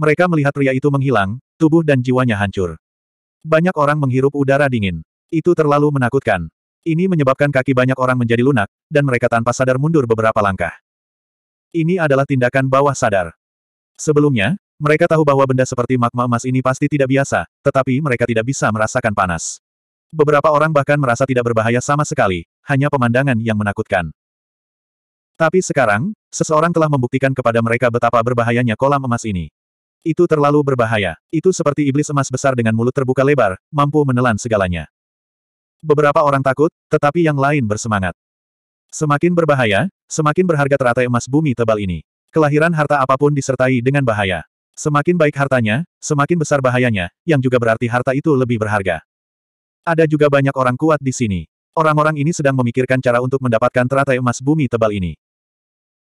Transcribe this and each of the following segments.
Mereka melihat pria itu menghilang, tubuh dan jiwanya hancur. Banyak orang menghirup udara dingin. Itu terlalu menakutkan. Ini menyebabkan kaki banyak orang menjadi lunak, dan mereka tanpa sadar mundur beberapa langkah. Ini adalah tindakan bawah sadar. Sebelumnya, mereka tahu bahwa benda seperti magma emas ini pasti tidak biasa, tetapi mereka tidak bisa merasakan panas. Beberapa orang bahkan merasa tidak berbahaya sama sekali, hanya pemandangan yang menakutkan. Tapi sekarang, seseorang telah membuktikan kepada mereka betapa berbahayanya kolam emas ini. Itu terlalu berbahaya. Itu seperti iblis emas besar dengan mulut terbuka lebar, mampu menelan segalanya. Beberapa orang takut, tetapi yang lain bersemangat. Semakin berbahaya, semakin berharga teratai emas bumi tebal ini. Kelahiran harta apapun disertai dengan bahaya. Semakin baik hartanya, semakin besar bahayanya, yang juga berarti harta itu lebih berharga. Ada juga banyak orang kuat di sini. Orang-orang ini sedang memikirkan cara untuk mendapatkan teratai emas bumi tebal ini.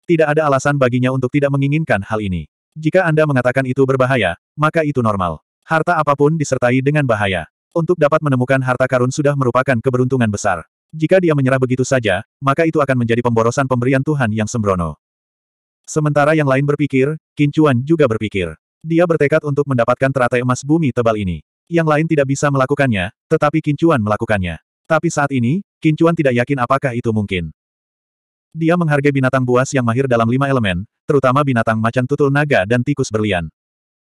Tidak ada alasan baginya untuk tidak menginginkan hal ini. Jika Anda mengatakan itu berbahaya, maka itu normal. Harta apapun disertai dengan bahaya. Untuk dapat menemukan harta karun sudah merupakan keberuntungan besar. Jika dia menyerah begitu saja, maka itu akan menjadi pemborosan pemberian Tuhan yang sembrono. Sementara yang lain berpikir, Kincuan juga berpikir. Dia bertekad untuk mendapatkan teratai emas bumi tebal ini. Yang lain tidak bisa melakukannya, tetapi Kincuan melakukannya. Tapi saat ini, Kincuan tidak yakin apakah itu mungkin. Dia menghargai binatang buas yang mahir dalam lima elemen, terutama binatang macan tutul naga dan tikus berlian.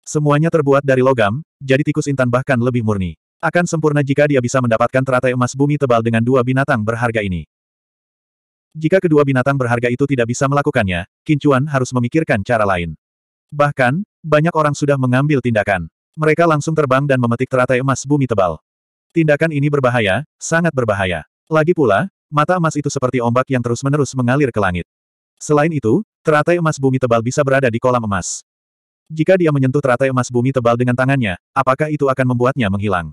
Semuanya terbuat dari logam, jadi tikus intan bahkan lebih murni. Akan sempurna jika dia bisa mendapatkan teratai emas bumi tebal dengan dua binatang berharga ini. Jika kedua binatang berharga itu tidak bisa melakukannya, Kincuan harus memikirkan cara lain. Bahkan, banyak orang sudah mengambil tindakan. Mereka langsung terbang dan memetik teratai emas bumi tebal. Tindakan ini berbahaya, sangat berbahaya. Lagi pula, Mata emas itu seperti ombak yang terus-menerus mengalir ke langit. Selain itu, teratai emas bumi tebal bisa berada di kolam emas. Jika dia menyentuh teratai emas bumi tebal dengan tangannya, apakah itu akan membuatnya menghilang?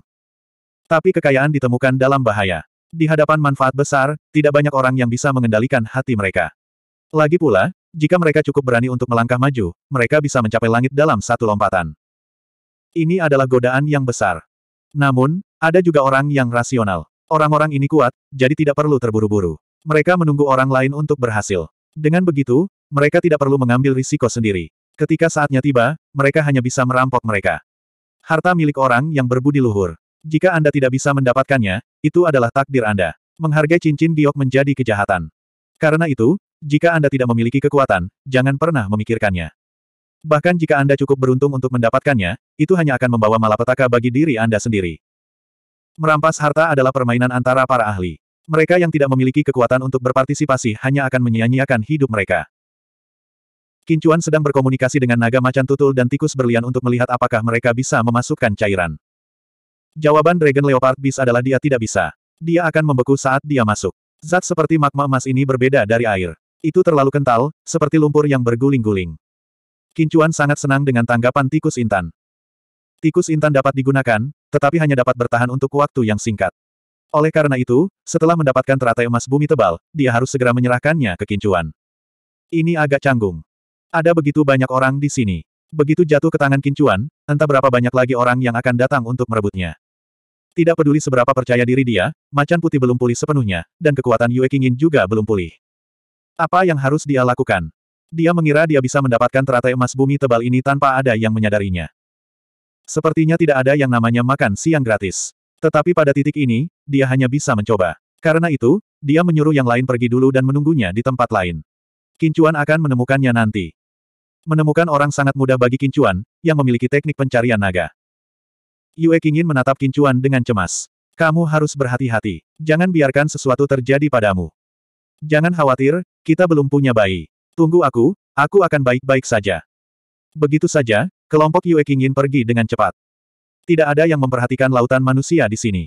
Tapi kekayaan ditemukan dalam bahaya. Di hadapan manfaat besar, tidak banyak orang yang bisa mengendalikan hati mereka. Lagi pula, jika mereka cukup berani untuk melangkah maju, mereka bisa mencapai langit dalam satu lompatan. Ini adalah godaan yang besar. Namun, ada juga orang yang rasional. Orang-orang ini kuat, jadi tidak perlu terburu-buru. Mereka menunggu orang lain untuk berhasil. Dengan begitu, mereka tidak perlu mengambil risiko sendiri. Ketika saatnya tiba, mereka hanya bisa merampok mereka. Harta milik orang yang berbudi luhur. Jika Anda tidak bisa mendapatkannya, itu adalah takdir Anda. Menghargai cincin diok menjadi kejahatan. Karena itu, jika Anda tidak memiliki kekuatan, jangan pernah memikirkannya. Bahkan jika Anda cukup beruntung untuk mendapatkannya, itu hanya akan membawa malapetaka bagi diri Anda sendiri. Merampas harta adalah permainan antara para ahli. Mereka yang tidak memiliki kekuatan untuk berpartisipasi hanya akan menyia-nyiakan hidup mereka. Kincuan sedang berkomunikasi dengan naga macan tutul dan tikus berlian untuk melihat apakah mereka bisa memasukkan cairan. Jawaban Dragon Leopard Beast adalah dia tidak bisa. Dia akan membeku saat dia masuk. Zat seperti magma emas ini berbeda dari air. Itu terlalu kental, seperti lumpur yang berguling-guling. Kincuan sangat senang dengan tanggapan tikus intan. Tikus intan dapat digunakan, tetapi hanya dapat bertahan untuk waktu yang singkat. Oleh karena itu, setelah mendapatkan teratai emas bumi tebal, dia harus segera menyerahkannya ke Kincuan. Ini agak canggung. Ada begitu banyak orang di sini. Begitu jatuh ke tangan Kincuan, entah berapa banyak lagi orang yang akan datang untuk merebutnya. Tidak peduli seberapa percaya diri dia, macan putih belum pulih sepenuhnya, dan kekuatan Yue Qingyin juga belum pulih. Apa yang harus dia lakukan? Dia mengira dia bisa mendapatkan teratai emas bumi tebal ini tanpa ada yang menyadarinya. Sepertinya tidak ada yang namanya makan siang gratis. Tetapi pada titik ini, dia hanya bisa mencoba. Karena itu, dia menyuruh yang lain pergi dulu dan menunggunya di tempat lain. Kincuan akan menemukannya nanti. Menemukan orang sangat mudah bagi Kincuan, yang memiliki teknik pencarian naga. Yue ingin menatap Kincuan dengan cemas. Kamu harus berhati-hati. Jangan biarkan sesuatu terjadi padamu. Jangan khawatir, kita belum punya bayi. Tunggu aku, aku akan baik-baik saja. Begitu saja, Kelompok Yue Qingyin pergi dengan cepat. Tidak ada yang memperhatikan lautan manusia di sini.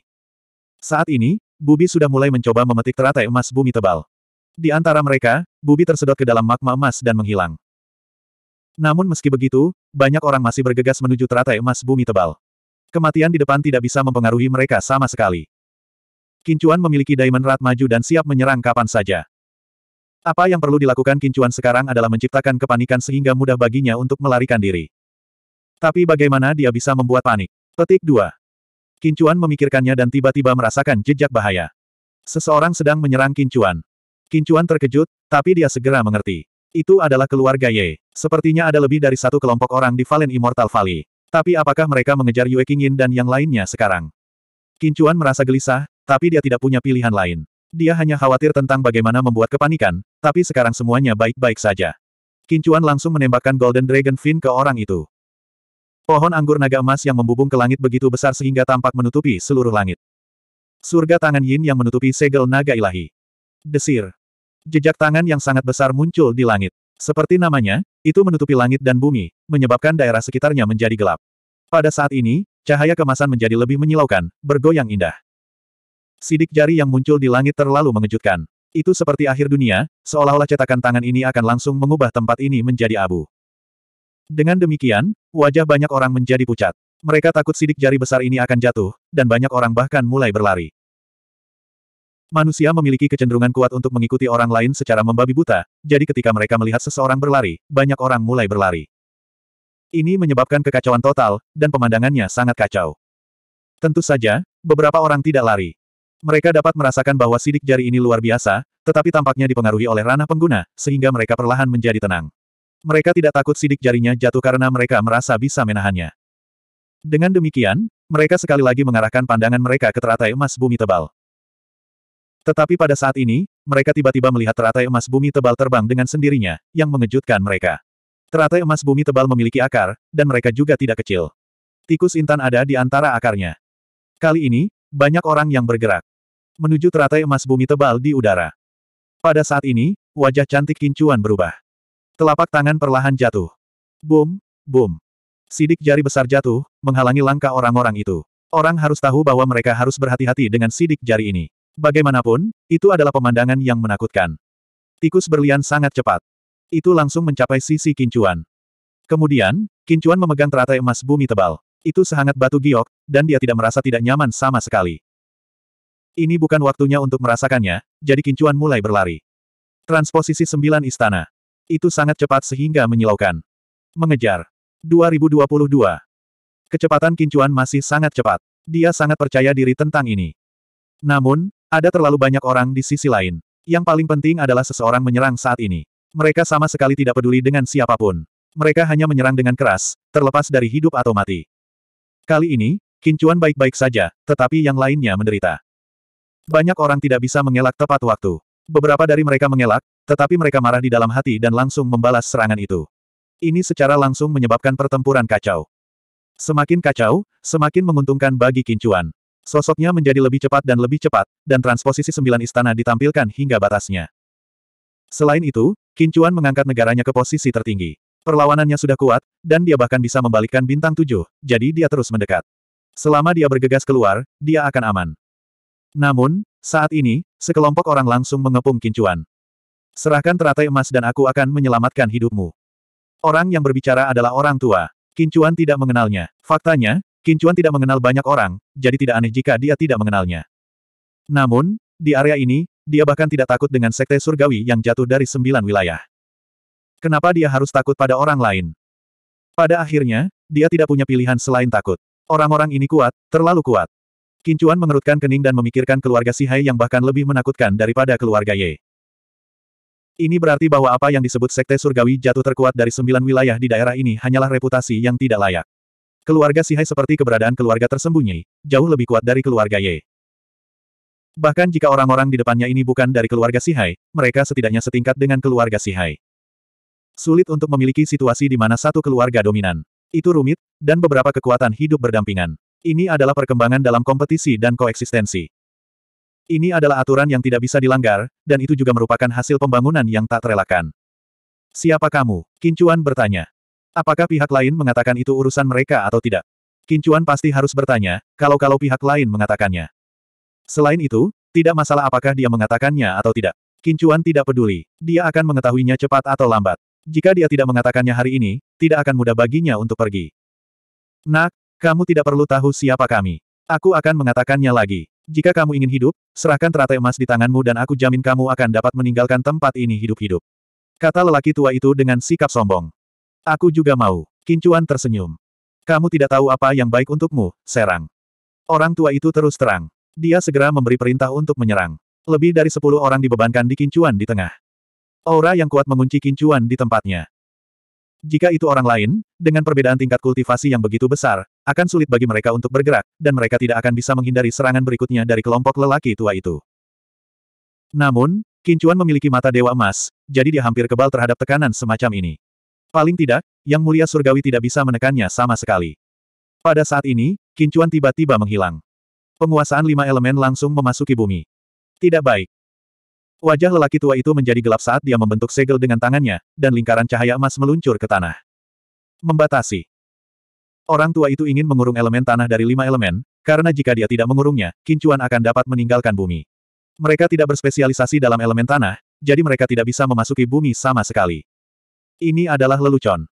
Saat ini, Bubi sudah mulai mencoba memetik teratai emas bumi tebal. Di antara mereka, Bubi tersedot ke dalam magma emas dan menghilang. Namun meski begitu, banyak orang masih bergegas menuju teratai emas bumi tebal. Kematian di depan tidak bisa mempengaruhi mereka sama sekali. Kincuan memiliki Diamond Rat maju dan siap menyerang kapan saja. Apa yang perlu dilakukan Kincuan sekarang adalah menciptakan kepanikan sehingga mudah baginya untuk melarikan diri. Tapi bagaimana dia bisa membuat panik? Petik 2. Kincuan memikirkannya dan tiba-tiba merasakan jejak bahaya. Seseorang sedang menyerang Kincuan. Kincuan terkejut, tapi dia segera mengerti. Itu adalah keluarga Ye. Sepertinya ada lebih dari satu kelompok orang di Valen Immortal Valley. Tapi apakah mereka mengejar Yue Qingyin dan yang lainnya sekarang? Kincuan merasa gelisah, tapi dia tidak punya pilihan lain. Dia hanya khawatir tentang bagaimana membuat kepanikan, tapi sekarang semuanya baik-baik saja. Kincuan langsung menembakkan Golden Dragon Fin ke orang itu. Pohon anggur naga emas yang membubung ke langit begitu besar sehingga tampak menutupi seluruh langit. Surga tangan Yin yang menutupi segel naga ilahi. Desir. Jejak tangan yang sangat besar muncul di langit. Seperti namanya, itu menutupi langit dan bumi, menyebabkan daerah sekitarnya menjadi gelap. Pada saat ini, cahaya kemasan menjadi lebih menyilaukan, bergoyang indah. Sidik jari yang muncul di langit terlalu mengejutkan. Itu seperti akhir dunia, seolah-olah cetakan tangan ini akan langsung mengubah tempat ini menjadi abu. Dengan demikian, wajah banyak orang menjadi pucat. Mereka takut sidik jari besar ini akan jatuh, dan banyak orang bahkan mulai berlari. Manusia memiliki kecenderungan kuat untuk mengikuti orang lain secara membabi buta, jadi ketika mereka melihat seseorang berlari, banyak orang mulai berlari. Ini menyebabkan kekacauan total, dan pemandangannya sangat kacau. Tentu saja, beberapa orang tidak lari. Mereka dapat merasakan bahwa sidik jari ini luar biasa, tetapi tampaknya dipengaruhi oleh ranah pengguna, sehingga mereka perlahan menjadi tenang. Mereka tidak takut sidik jarinya jatuh karena mereka merasa bisa menahannya. Dengan demikian, mereka sekali lagi mengarahkan pandangan mereka ke teratai emas bumi tebal. Tetapi pada saat ini, mereka tiba-tiba melihat teratai emas bumi tebal terbang dengan sendirinya, yang mengejutkan mereka. Teratai emas bumi tebal memiliki akar, dan mereka juga tidak kecil. Tikus intan ada di antara akarnya. Kali ini, banyak orang yang bergerak. Menuju teratai emas bumi tebal di udara. Pada saat ini, wajah cantik Kincuan berubah. Telapak tangan perlahan jatuh. Boom, boom. Sidik jari besar jatuh, menghalangi langkah orang-orang itu. Orang harus tahu bahwa mereka harus berhati-hati dengan sidik jari ini. Bagaimanapun, itu adalah pemandangan yang menakutkan. Tikus berlian sangat cepat. Itu langsung mencapai sisi kincuan. Kemudian, kincuan memegang teratai emas bumi tebal. Itu sehangat batu giok, dan dia tidak merasa tidak nyaman sama sekali. Ini bukan waktunya untuk merasakannya, jadi kincuan mulai berlari. Transposisi sembilan istana. Itu sangat cepat sehingga menyilaukan. Mengejar. 2022. Kecepatan Kincuan masih sangat cepat. Dia sangat percaya diri tentang ini. Namun, ada terlalu banyak orang di sisi lain. Yang paling penting adalah seseorang menyerang saat ini. Mereka sama sekali tidak peduli dengan siapapun. Mereka hanya menyerang dengan keras, terlepas dari hidup atau mati. Kali ini, Kincuan baik-baik saja, tetapi yang lainnya menderita. Banyak orang tidak bisa mengelak tepat waktu. Beberapa dari mereka mengelak, tetapi mereka marah di dalam hati dan langsung membalas serangan itu. Ini secara langsung menyebabkan pertempuran kacau. Semakin kacau, semakin menguntungkan bagi Kincuan. Sosoknya menjadi lebih cepat dan lebih cepat, dan transposisi sembilan istana ditampilkan hingga batasnya. Selain itu, Kincuan mengangkat negaranya ke posisi tertinggi. Perlawanannya sudah kuat, dan dia bahkan bisa membalikkan bintang tujuh, jadi dia terus mendekat. Selama dia bergegas keluar, dia akan aman. Namun, saat ini, sekelompok orang langsung mengepung Kincuan. Serahkan teratai emas dan aku akan menyelamatkan hidupmu. Orang yang berbicara adalah orang tua. Kincuan tidak mengenalnya. Faktanya, Kincuan tidak mengenal banyak orang, jadi tidak aneh jika dia tidak mengenalnya. Namun, di area ini, dia bahkan tidak takut dengan sekte surgawi yang jatuh dari sembilan wilayah. Kenapa dia harus takut pada orang lain? Pada akhirnya, dia tidak punya pilihan selain takut. Orang-orang ini kuat, terlalu kuat. Kincuan mengerutkan kening dan memikirkan keluarga Sihai yang bahkan lebih menakutkan daripada keluarga Ye. Ini berarti bahwa apa yang disebut Sekte Surgawi jatuh terkuat dari sembilan wilayah di daerah ini hanyalah reputasi yang tidak layak. Keluarga Sihai seperti keberadaan keluarga tersembunyi, jauh lebih kuat dari keluarga Ye. Bahkan jika orang-orang di depannya ini bukan dari keluarga Sihai, mereka setidaknya setingkat dengan keluarga Sihai. Sulit untuk memiliki situasi di mana satu keluarga dominan. Itu rumit, dan beberapa kekuatan hidup berdampingan. Ini adalah perkembangan dalam kompetisi dan koeksistensi. Ini adalah aturan yang tidak bisa dilanggar, dan itu juga merupakan hasil pembangunan yang tak terelakkan. Siapa kamu? Kincuan bertanya. Apakah pihak lain mengatakan itu urusan mereka atau tidak? Kincuan pasti harus bertanya, kalau-kalau pihak lain mengatakannya. Selain itu, tidak masalah apakah dia mengatakannya atau tidak. Kincuan tidak peduli. Dia akan mengetahuinya cepat atau lambat. Jika dia tidak mengatakannya hari ini, tidak akan mudah baginya untuk pergi. Nak, kamu tidak perlu tahu siapa kami. Aku akan mengatakannya lagi. Jika kamu ingin hidup, serahkan teratai emas di tanganmu dan aku jamin kamu akan dapat meninggalkan tempat ini hidup-hidup. Kata lelaki tua itu dengan sikap sombong. Aku juga mau. Kincuan tersenyum. Kamu tidak tahu apa yang baik untukmu, Serang. Orang tua itu terus terang. Dia segera memberi perintah untuk menyerang. Lebih dari sepuluh orang dibebankan di Kincuan di tengah. Aura yang kuat mengunci Kincuan di tempatnya. Jika itu orang lain, dengan perbedaan tingkat kultivasi yang begitu besar, akan sulit bagi mereka untuk bergerak, dan mereka tidak akan bisa menghindari serangan berikutnya dari kelompok lelaki tua itu. Namun, Kincuan memiliki mata dewa emas, jadi dia hampir kebal terhadap tekanan semacam ini. Paling tidak, Yang Mulia Surgawi tidak bisa menekannya sama sekali. Pada saat ini, Kincuan tiba-tiba menghilang. Penguasaan lima elemen langsung memasuki bumi. Tidak baik. Wajah lelaki tua itu menjadi gelap saat dia membentuk segel dengan tangannya, dan lingkaran cahaya emas meluncur ke tanah. Membatasi. Orang tua itu ingin mengurung elemen tanah dari lima elemen, karena jika dia tidak mengurungnya, kincuan akan dapat meninggalkan bumi. Mereka tidak berspesialisasi dalam elemen tanah, jadi mereka tidak bisa memasuki bumi sama sekali. Ini adalah lelucon.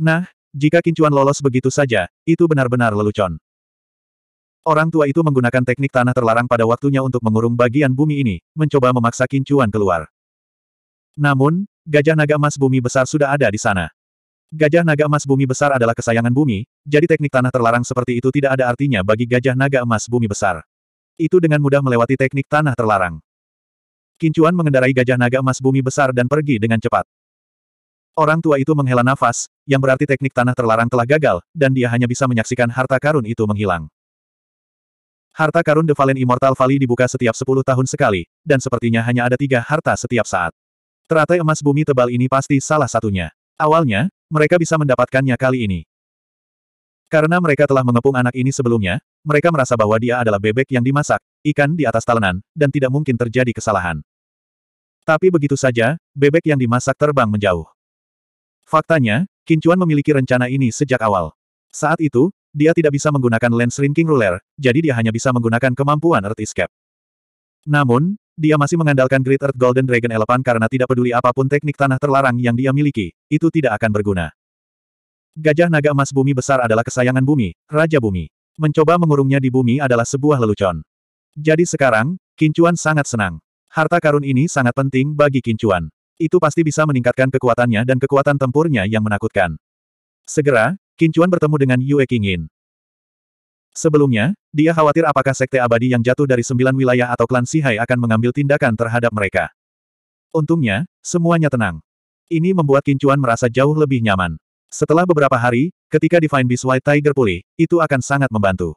Nah, jika kincuan lolos begitu saja, itu benar-benar lelucon. Orang tua itu menggunakan teknik tanah terlarang pada waktunya untuk mengurung bagian bumi ini, mencoba memaksa kincuan keluar. Namun, gajah naga emas bumi besar sudah ada di sana. Gajah naga emas bumi besar adalah kesayangan bumi, jadi teknik tanah terlarang seperti itu tidak ada artinya bagi gajah naga emas bumi besar. Itu dengan mudah melewati teknik tanah terlarang. Kincuan mengendarai gajah naga emas bumi besar dan pergi dengan cepat. Orang tua itu menghela nafas, yang berarti teknik tanah terlarang telah gagal, dan dia hanya bisa menyaksikan harta karun itu menghilang. Harta karun The Valen Immortal Valley dibuka setiap 10 tahun sekali, dan sepertinya hanya ada tiga harta setiap saat. Teratai emas bumi tebal ini pasti salah satunya. Awalnya, mereka bisa mendapatkannya kali ini. Karena mereka telah mengepung anak ini sebelumnya, mereka merasa bahwa dia adalah bebek yang dimasak, ikan di atas talenan, dan tidak mungkin terjadi kesalahan. Tapi begitu saja, bebek yang dimasak terbang menjauh. Faktanya, Kincuan memiliki rencana ini sejak awal. Saat itu, dia tidak bisa menggunakan lens shrinking ruler, jadi dia hanya bisa menggunakan kemampuan Earth Escape. Namun, dia masih mengandalkan Great Earth Golden Dragon Elephant karena tidak peduli apapun teknik tanah terlarang yang dia miliki, itu tidak akan berguna. Gajah naga emas bumi besar adalah kesayangan bumi, Raja Bumi. Mencoba mengurungnya di bumi adalah sebuah lelucon. Jadi sekarang, Kincuan sangat senang. Harta karun ini sangat penting bagi Kincuan. Itu pasti bisa meningkatkan kekuatannya dan kekuatan tempurnya yang menakutkan. Segera, Kincuan bertemu dengan Yue Qingyin. Sebelumnya, dia khawatir apakah sekte abadi yang jatuh dari sembilan wilayah atau klan Sihai akan mengambil tindakan terhadap mereka. Untungnya, semuanya tenang. Ini membuat Kincuan merasa jauh lebih nyaman. Setelah beberapa hari, ketika Divine Beast White Tiger pulih, itu akan sangat membantu.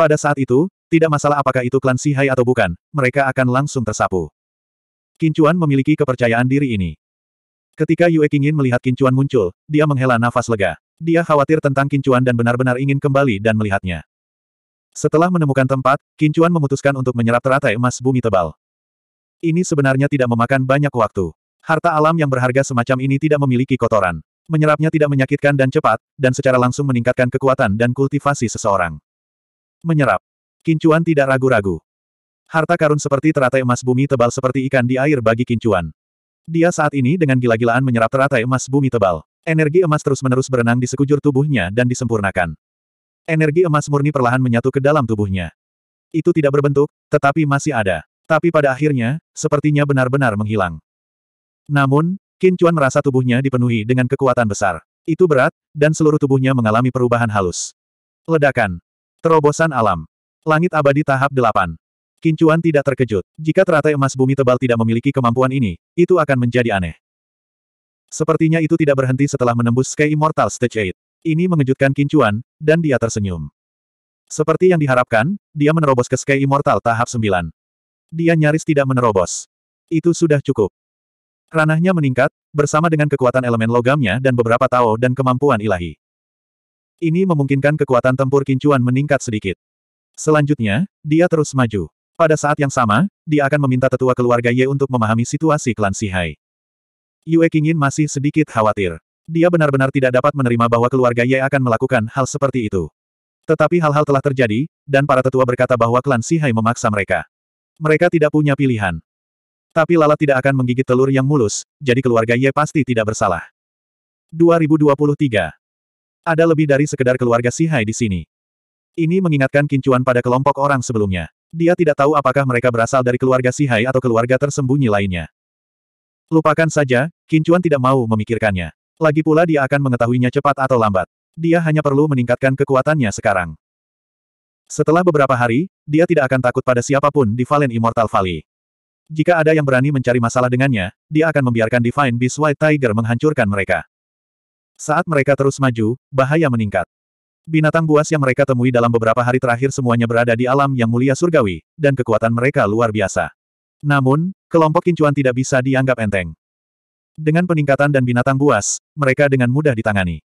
Pada saat itu, tidak masalah apakah itu klan Sihai atau bukan, mereka akan langsung tersapu. Kincuan memiliki kepercayaan diri ini. Ketika Yue Qingyin melihat Kincuan muncul, dia menghela nafas lega. Dia khawatir tentang Kincuan dan benar-benar ingin kembali dan melihatnya. Setelah menemukan tempat, Kincuan memutuskan untuk menyerap teratai emas bumi tebal. Ini sebenarnya tidak memakan banyak waktu. Harta alam yang berharga semacam ini tidak memiliki kotoran. Menyerapnya tidak menyakitkan dan cepat, dan secara langsung meningkatkan kekuatan dan kultivasi seseorang. Menyerap. Kincuan tidak ragu-ragu. Harta karun seperti teratai emas bumi tebal seperti ikan di air bagi Kincuan. Dia saat ini dengan gila-gilaan menyerap teratai emas bumi tebal. Energi emas terus-menerus berenang di sekujur tubuhnya dan disempurnakan. Energi emas murni perlahan menyatu ke dalam tubuhnya. Itu tidak berbentuk, tetapi masih ada. Tapi pada akhirnya, sepertinya benar-benar menghilang. Namun, Qin Chuan merasa tubuhnya dipenuhi dengan kekuatan besar. Itu berat, dan seluruh tubuhnya mengalami perubahan halus. Ledakan. Terobosan alam. Langit abadi tahap 8. Qin Chuan tidak terkejut. Jika teratai emas bumi tebal tidak memiliki kemampuan ini, itu akan menjadi aneh. Sepertinya itu tidak berhenti setelah menembus Sky Immortal Stage 8. Ini mengejutkan Kincuan, dan dia tersenyum. Seperti yang diharapkan, dia menerobos ke Sky Immortal tahap 9. Dia nyaris tidak menerobos. Itu sudah cukup. Ranahnya meningkat, bersama dengan kekuatan elemen logamnya dan beberapa tao dan kemampuan ilahi. Ini memungkinkan kekuatan tempur Kincuan meningkat sedikit. Selanjutnya, dia terus maju. Pada saat yang sama, dia akan meminta tetua keluarga Ye untuk memahami situasi klan Sihai. Yue Qingyin masih sedikit khawatir. Dia benar-benar tidak dapat menerima bahwa keluarga Ye akan melakukan hal seperti itu. Tetapi hal-hal telah terjadi, dan para tetua berkata bahwa klan Sihai memaksa mereka. Mereka tidak punya pilihan. Tapi lalat tidak akan menggigit telur yang mulus, jadi keluarga Ye pasti tidak bersalah. 2023. Ada lebih dari sekedar keluarga Sihai di sini. Ini mengingatkan kincuan pada kelompok orang sebelumnya. Dia tidak tahu apakah mereka berasal dari keluarga Sihai atau keluarga tersembunyi lainnya. Lupakan saja, Kincuan tidak mau memikirkannya. Lagi pula dia akan mengetahuinya cepat atau lambat. Dia hanya perlu meningkatkan kekuatannya sekarang. Setelah beberapa hari, dia tidak akan takut pada siapapun di Valen Immortal Valley. Jika ada yang berani mencari masalah dengannya, dia akan membiarkan Divine Beast White Tiger menghancurkan mereka. Saat mereka terus maju, bahaya meningkat. Binatang buas yang mereka temui dalam beberapa hari terakhir semuanya berada di alam yang mulia surgawi, dan kekuatan mereka luar biasa. Namun, kelompok kincuan tidak bisa dianggap enteng. Dengan peningkatan dan binatang buas, mereka dengan mudah ditangani.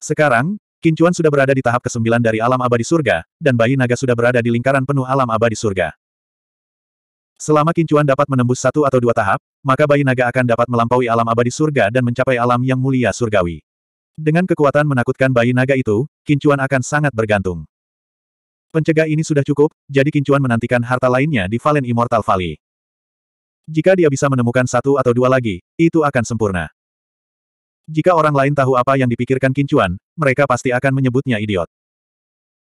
Sekarang, kincuan sudah berada di tahap kesembilan dari alam abadi surga, dan bayi naga sudah berada di lingkaran penuh alam abadi surga. Selama kincuan dapat menembus satu atau dua tahap, maka bayi naga akan dapat melampaui alam abadi surga dan mencapai alam yang mulia surgawi. Dengan kekuatan menakutkan bayi naga itu, kincuan akan sangat bergantung. Pencegah ini sudah cukup, jadi Kincuan menantikan harta lainnya di Valen Immortal Valley. Jika dia bisa menemukan satu atau dua lagi, itu akan sempurna. Jika orang lain tahu apa yang dipikirkan Kincuan, mereka pasti akan menyebutnya idiot.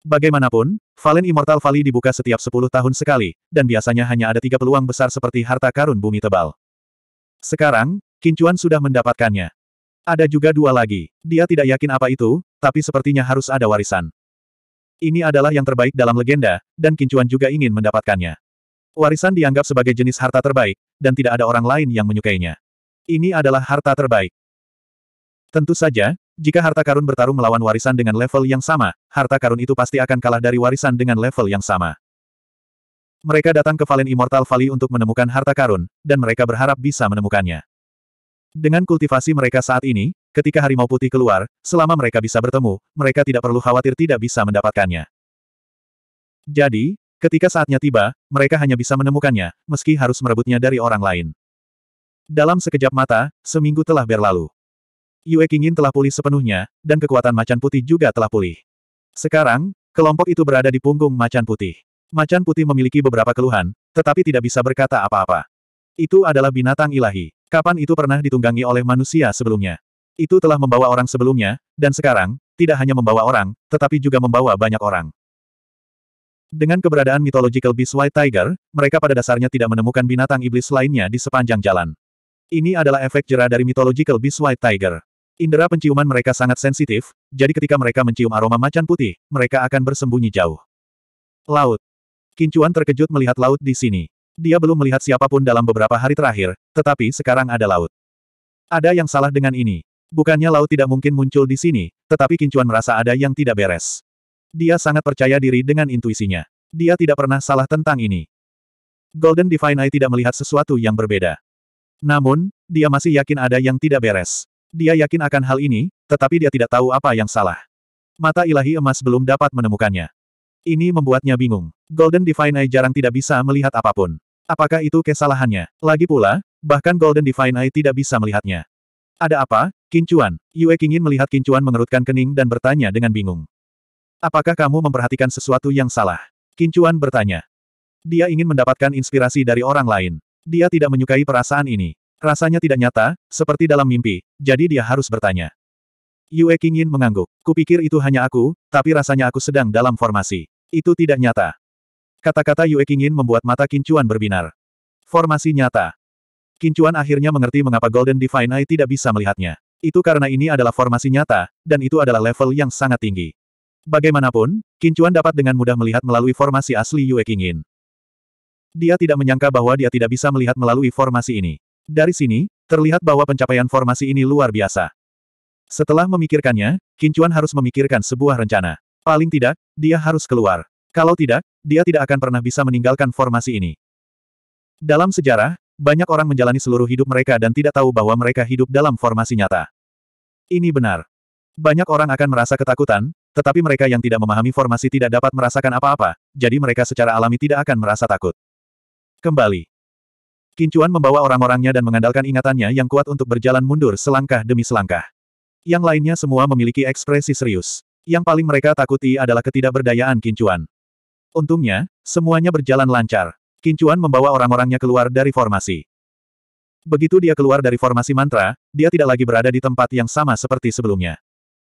Bagaimanapun, Valen Immortal Valley dibuka setiap 10 tahun sekali, dan biasanya hanya ada tiga peluang besar seperti harta karun bumi tebal. Sekarang, Kincuan sudah mendapatkannya. Ada juga dua lagi. Dia tidak yakin apa itu, tapi sepertinya harus ada warisan. Ini adalah yang terbaik dalam legenda, dan Kincuan juga ingin mendapatkannya. Warisan dianggap sebagai jenis harta terbaik, dan tidak ada orang lain yang menyukainya. Ini adalah harta terbaik. Tentu saja, jika harta karun bertarung melawan warisan dengan level yang sama, harta karun itu pasti akan kalah dari warisan dengan level yang sama. Mereka datang ke Valen Immortal Valley untuk menemukan harta karun, dan mereka berharap bisa menemukannya. Dengan kultivasi mereka saat ini, ketika harimau putih keluar, selama mereka bisa bertemu, mereka tidak perlu khawatir tidak bisa mendapatkannya. Jadi, ketika saatnya tiba, mereka hanya bisa menemukannya, meski harus merebutnya dari orang lain. Dalam sekejap mata, seminggu telah berlalu. Yue Qingyin telah pulih sepenuhnya, dan kekuatan macan putih juga telah pulih. Sekarang, kelompok itu berada di punggung macan putih. Macan putih memiliki beberapa keluhan, tetapi tidak bisa berkata apa-apa. Itu adalah binatang ilahi. Kapan itu pernah ditunggangi oleh manusia sebelumnya? Itu telah membawa orang sebelumnya, dan sekarang, tidak hanya membawa orang, tetapi juga membawa banyak orang. Dengan keberadaan mythological beast White Tiger, mereka pada dasarnya tidak menemukan binatang iblis lainnya di sepanjang jalan. Ini adalah efek jera dari mythological beast White Tiger. Indera penciuman mereka sangat sensitif, jadi ketika mereka mencium aroma macan putih, mereka akan bersembunyi jauh. Laut. Kincuan terkejut melihat laut di sini. Dia belum melihat siapapun dalam beberapa hari terakhir, tetapi sekarang ada laut. Ada yang salah dengan ini. Bukannya laut tidak mungkin muncul di sini, tetapi Kincuan merasa ada yang tidak beres. Dia sangat percaya diri dengan intuisinya. Dia tidak pernah salah tentang ini. Golden Divine Eye tidak melihat sesuatu yang berbeda. Namun, dia masih yakin ada yang tidak beres. Dia yakin akan hal ini, tetapi dia tidak tahu apa yang salah. Mata ilahi emas belum dapat menemukannya. Ini membuatnya bingung. Golden Divine Eye jarang tidak bisa melihat apapun. Apakah itu kesalahannya? Lagi pula, bahkan Golden Divine Eye tidak bisa melihatnya. Ada apa, Kincuan? Yue Qingin melihat Kincuan mengerutkan kening dan bertanya dengan bingung. Apakah kamu memperhatikan sesuatu yang salah? Kincuan bertanya. Dia ingin mendapatkan inspirasi dari orang lain. Dia tidak menyukai perasaan ini. Rasanya tidak nyata, seperti dalam mimpi, jadi dia harus bertanya. Yue Qingyin mengangguk. Kupikir itu hanya aku, tapi rasanya aku sedang dalam formasi. Itu tidak nyata. Kata-kata Yue Qingyin membuat mata Kincuan berbinar. Formasi nyata. Kincuan akhirnya mengerti mengapa Golden Divine Eye tidak bisa melihatnya. Itu karena ini adalah formasi nyata, dan itu adalah level yang sangat tinggi. Bagaimanapun, Kincuan dapat dengan mudah melihat melalui formasi asli Yue Qingyin. Dia tidak menyangka bahwa dia tidak bisa melihat melalui formasi ini. Dari sini, terlihat bahwa pencapaian formasi ini luar biasa. Setelah memikirkannya, Kincuan harus memikirkan sebuah rencana. Paling tidak, dia harus keluar. Kalau tidak, dia tidak akan pernah bisa meninggalkan formasi ini. Dalam sejarah, banyak orang menjalani seluruh hidup mereka dan tidak tahu bahwa mereka hidup dalam formasi nyata. Ini benar. Banyak orang akan merasa ketakutan, tetapi mereka yang tidak memahami formasi tidak dapat merasakan apa-apa, jadi mereka secara alami tidak akan merasa takut. Kembali. Kincuan membawa orang-orangnya dan mengandalkan ingatannya yang kuat untuk berjalan mundur selangkah demi selangkah. Yang lainnya semua memiliki ekspresi serius. Yang paling mereka takuti adalah ketidakberdayaan Kincuan. Untungnya, semuanya berjalan lancar. Kincuan membawa orang-orangnya keluar dari formasi. Begitu dia keluar dari formasi mantra, dia tidak lagi berada di tempat yang sama seperti sebelumnya.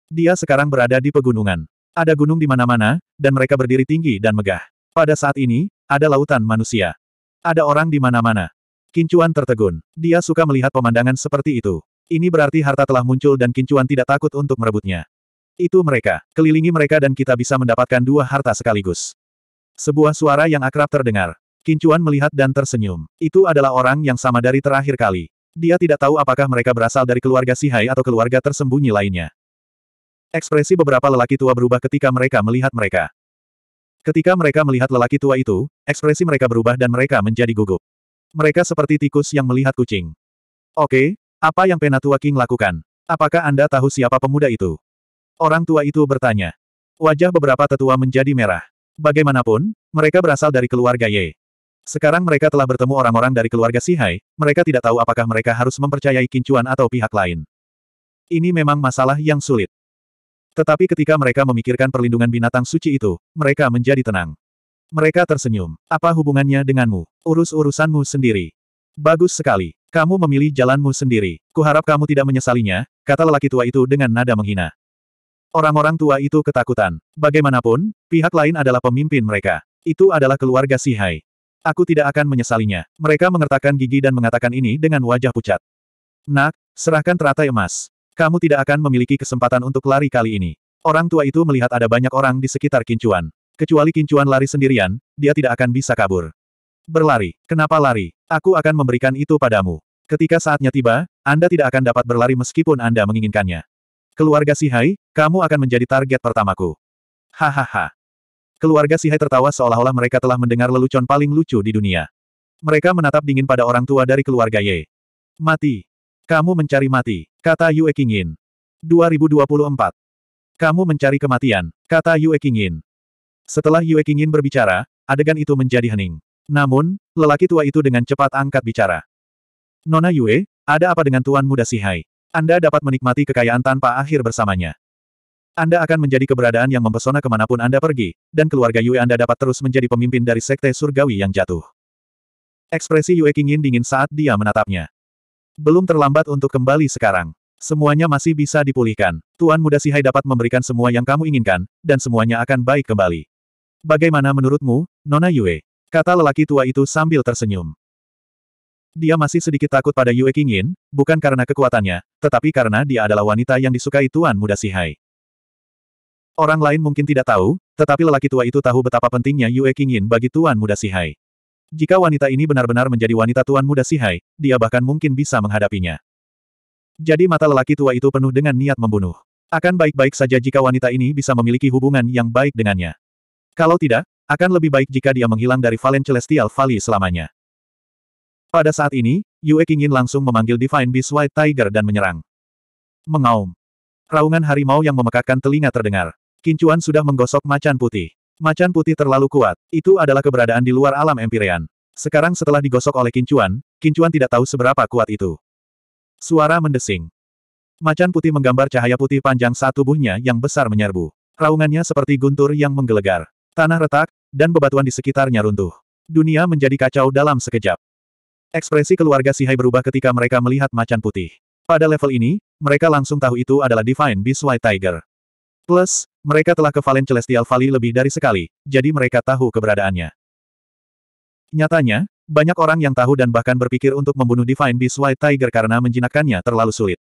Dia sekarang berada di pegunungan. Ada gunung di mana-mana, dan mereka berdiri tinggi dan megah. Pada saat ini, ada lautan manusia. Ada orang di mana-mana. Kincuan tertegun. Dia suka melihat pemandangan seperti itu. Ini berarti harta telah muncul dan Kincuan tidak takut untuk merebutnya. Itu mereka. Kelilingi mereka dan kita bisa mendapatkan dua harta sekaligus. Sebuah suara yang akrab terdengar. Kincuan melihat dan tersenyum. Itu adalah orang yang sama dari terakhir kali. Dia tidak tahu apakah mereka berasal dari keluarga Sihai atau keluarga tersembunyi lainnya. Ekspresi beberapa lelaki tua berubah ketika mereka melihat mereka. Ketika mereka melihat lelaki tua itu, ekspresi mereka berubah dan mereka menjadi gugup. Mereka seperti tikus yang melihat kucing. Oke, apa yang Penatua King lakukan? Apakah Anda tahu siapa pemuda itu? Orang tua itu bertanya. Wajah beberapa tetua menjadi merah. Bagaimanapun, mereka berasal dari keluarga Ye. Sekarang mereka telah bertemu orang-orang dari keluarga Sihai, mereka tidak tahu apakah mereka harus mempercayai Kincuan atau pihak lain. Ini memang masalah yang sulit. Tetapi ketika mereka memikirkan perlindungan binatang suci itu, mereka menjadi tenang. Mereka tersenyum. Apa hubungannya denganmu? Urus urusanmu sendiri. Bagus sekali. Kamu memilih jalanmu sendiri. Kuharap kamu tidak menyesalinya, kata lelaki tua itu dengan nada menghina. Orang-orang tua itu ketakutan. Bagaimanapun, pihak lain adalah pemimpin mereka. Itu adalah keluarga Sihai. Aku tidak akan menyesalinya. Mereka mengertakkan gigi dan mengatakan ini dengan wajah pucat. Nak, serahkan teratai emas. Kamu tidak akan memiliki kesempatan untuk lari kali ini. Orang tua itu melihat ada banyak orang di sekitar kincuan. Kecuali kincuan lari sendirian, dia tidak akan bisa kabur. Berlari. Kenapa lari? Aku akan memberikan itu padamu. Ketika saatnya tiba, Anda tidak akan dapat berlari meskipun Anda menginginkannya. Keluarga Sihai, kamu akan menjadi target pertamaku. Hahaha. Keluarga Sihai tertawa seolah-olah mereka telah mendengar lelucon paling lucu di dunia. Mereka menatap dingin pada orang tua dari keluarga Ye. Mati. Kamu mencari mati, kata Yue Qingyin. 2024. Kamu mencari kematian, kata Yue Qingyin. Setelah Yue Qingyin berbicara, adegan itu menjadi hening. Namun, lelaki tua itu dengan cepat angkat bicara. Nona Yue, ada apa dengan tuan muda Sihai? Anda dapat menikmati kekayaan tanpa akhir bersamanya. Anda akan menjadi keberadaan yang mempesona kemanapun Anda pergi, dan keluarga Yue Anda dapat terus menjadi pemimpin dari sekte surgawi yang jatuh. Ekspresi Yue Kingin dingin saat dia menatapnya. Belum terlambat untuk kembali sekarang. Semuanya masih bisa dipulihkan. Tuan Muda Sihai dapat memberikan semua yang kamu inginkan, dan semuanya akan baik kembali. Bagaimana menurutmu, Nona Yue? Kata lelaki tua itu sambil tersenyum. Dia masih sedikit takut pada Yue Qingyin, bukan karena kekuatannya, tetapi karena dia adalah wanita yang disukai Tuan Muda Sihai. Orang lain mungkin tidak tahu, tetapi lelaki tua itu tahu betapa pentingnya Yue Qingyin bagi Tuan Muda Sihai. Jika wanita ini benar-benar menjadi wanita Tuan Muda Sihai, dia bahkan mungkin bisa menghadapinya. Jadi mata lelaki tua itu penuh dengan niat membunuh. Akan baik-baik saja jika wanita ini bisa memiliki hubungan yang baik dengannya. Kalau tidak, akan lebih baik jika dia menghilang dari Valen Celestial Valley selamanya. Pada saat ini, Yue Qingyin langsung memanggil Divine Beast White Tiger dan menyerang. Mengaum. Raungan harimau yang memekakkan telinga terdengar. Kincuan sudah menggosok macan putih. Macan putih terlalu kuat, itu adalah keberadaan di luar alam Empyrean. Sekarang setelah digosok oleh Kincuan, Kincuan tidak tahu seberapa kuat itu. Suara mendesing. Macan putih menggambar cahaya putih panjang satu tubuhnya yang besar menyerbu. Raungannya seperti guntur yang menggelegar. Tanah retak, dan bebatuan di sekitarnya runtuh. Dunia menjadi kacau dalam sekejap. Ekspresi keluarga Sihai berubah ketika mereka melihat macan putih. Pada level ini, mereka langsung tahu itu adalah Divine Beast White Tiger. Plus, mereka telah ke Valen Celestial Valley lebih dari sekali, jadi mereka tahu keberadaannya. Nyatanya, banyak orang yang tahu dan bahkan berpikir untuk membunuh Divine Beast White Tiger karena menjinakkannya terlalu sulit.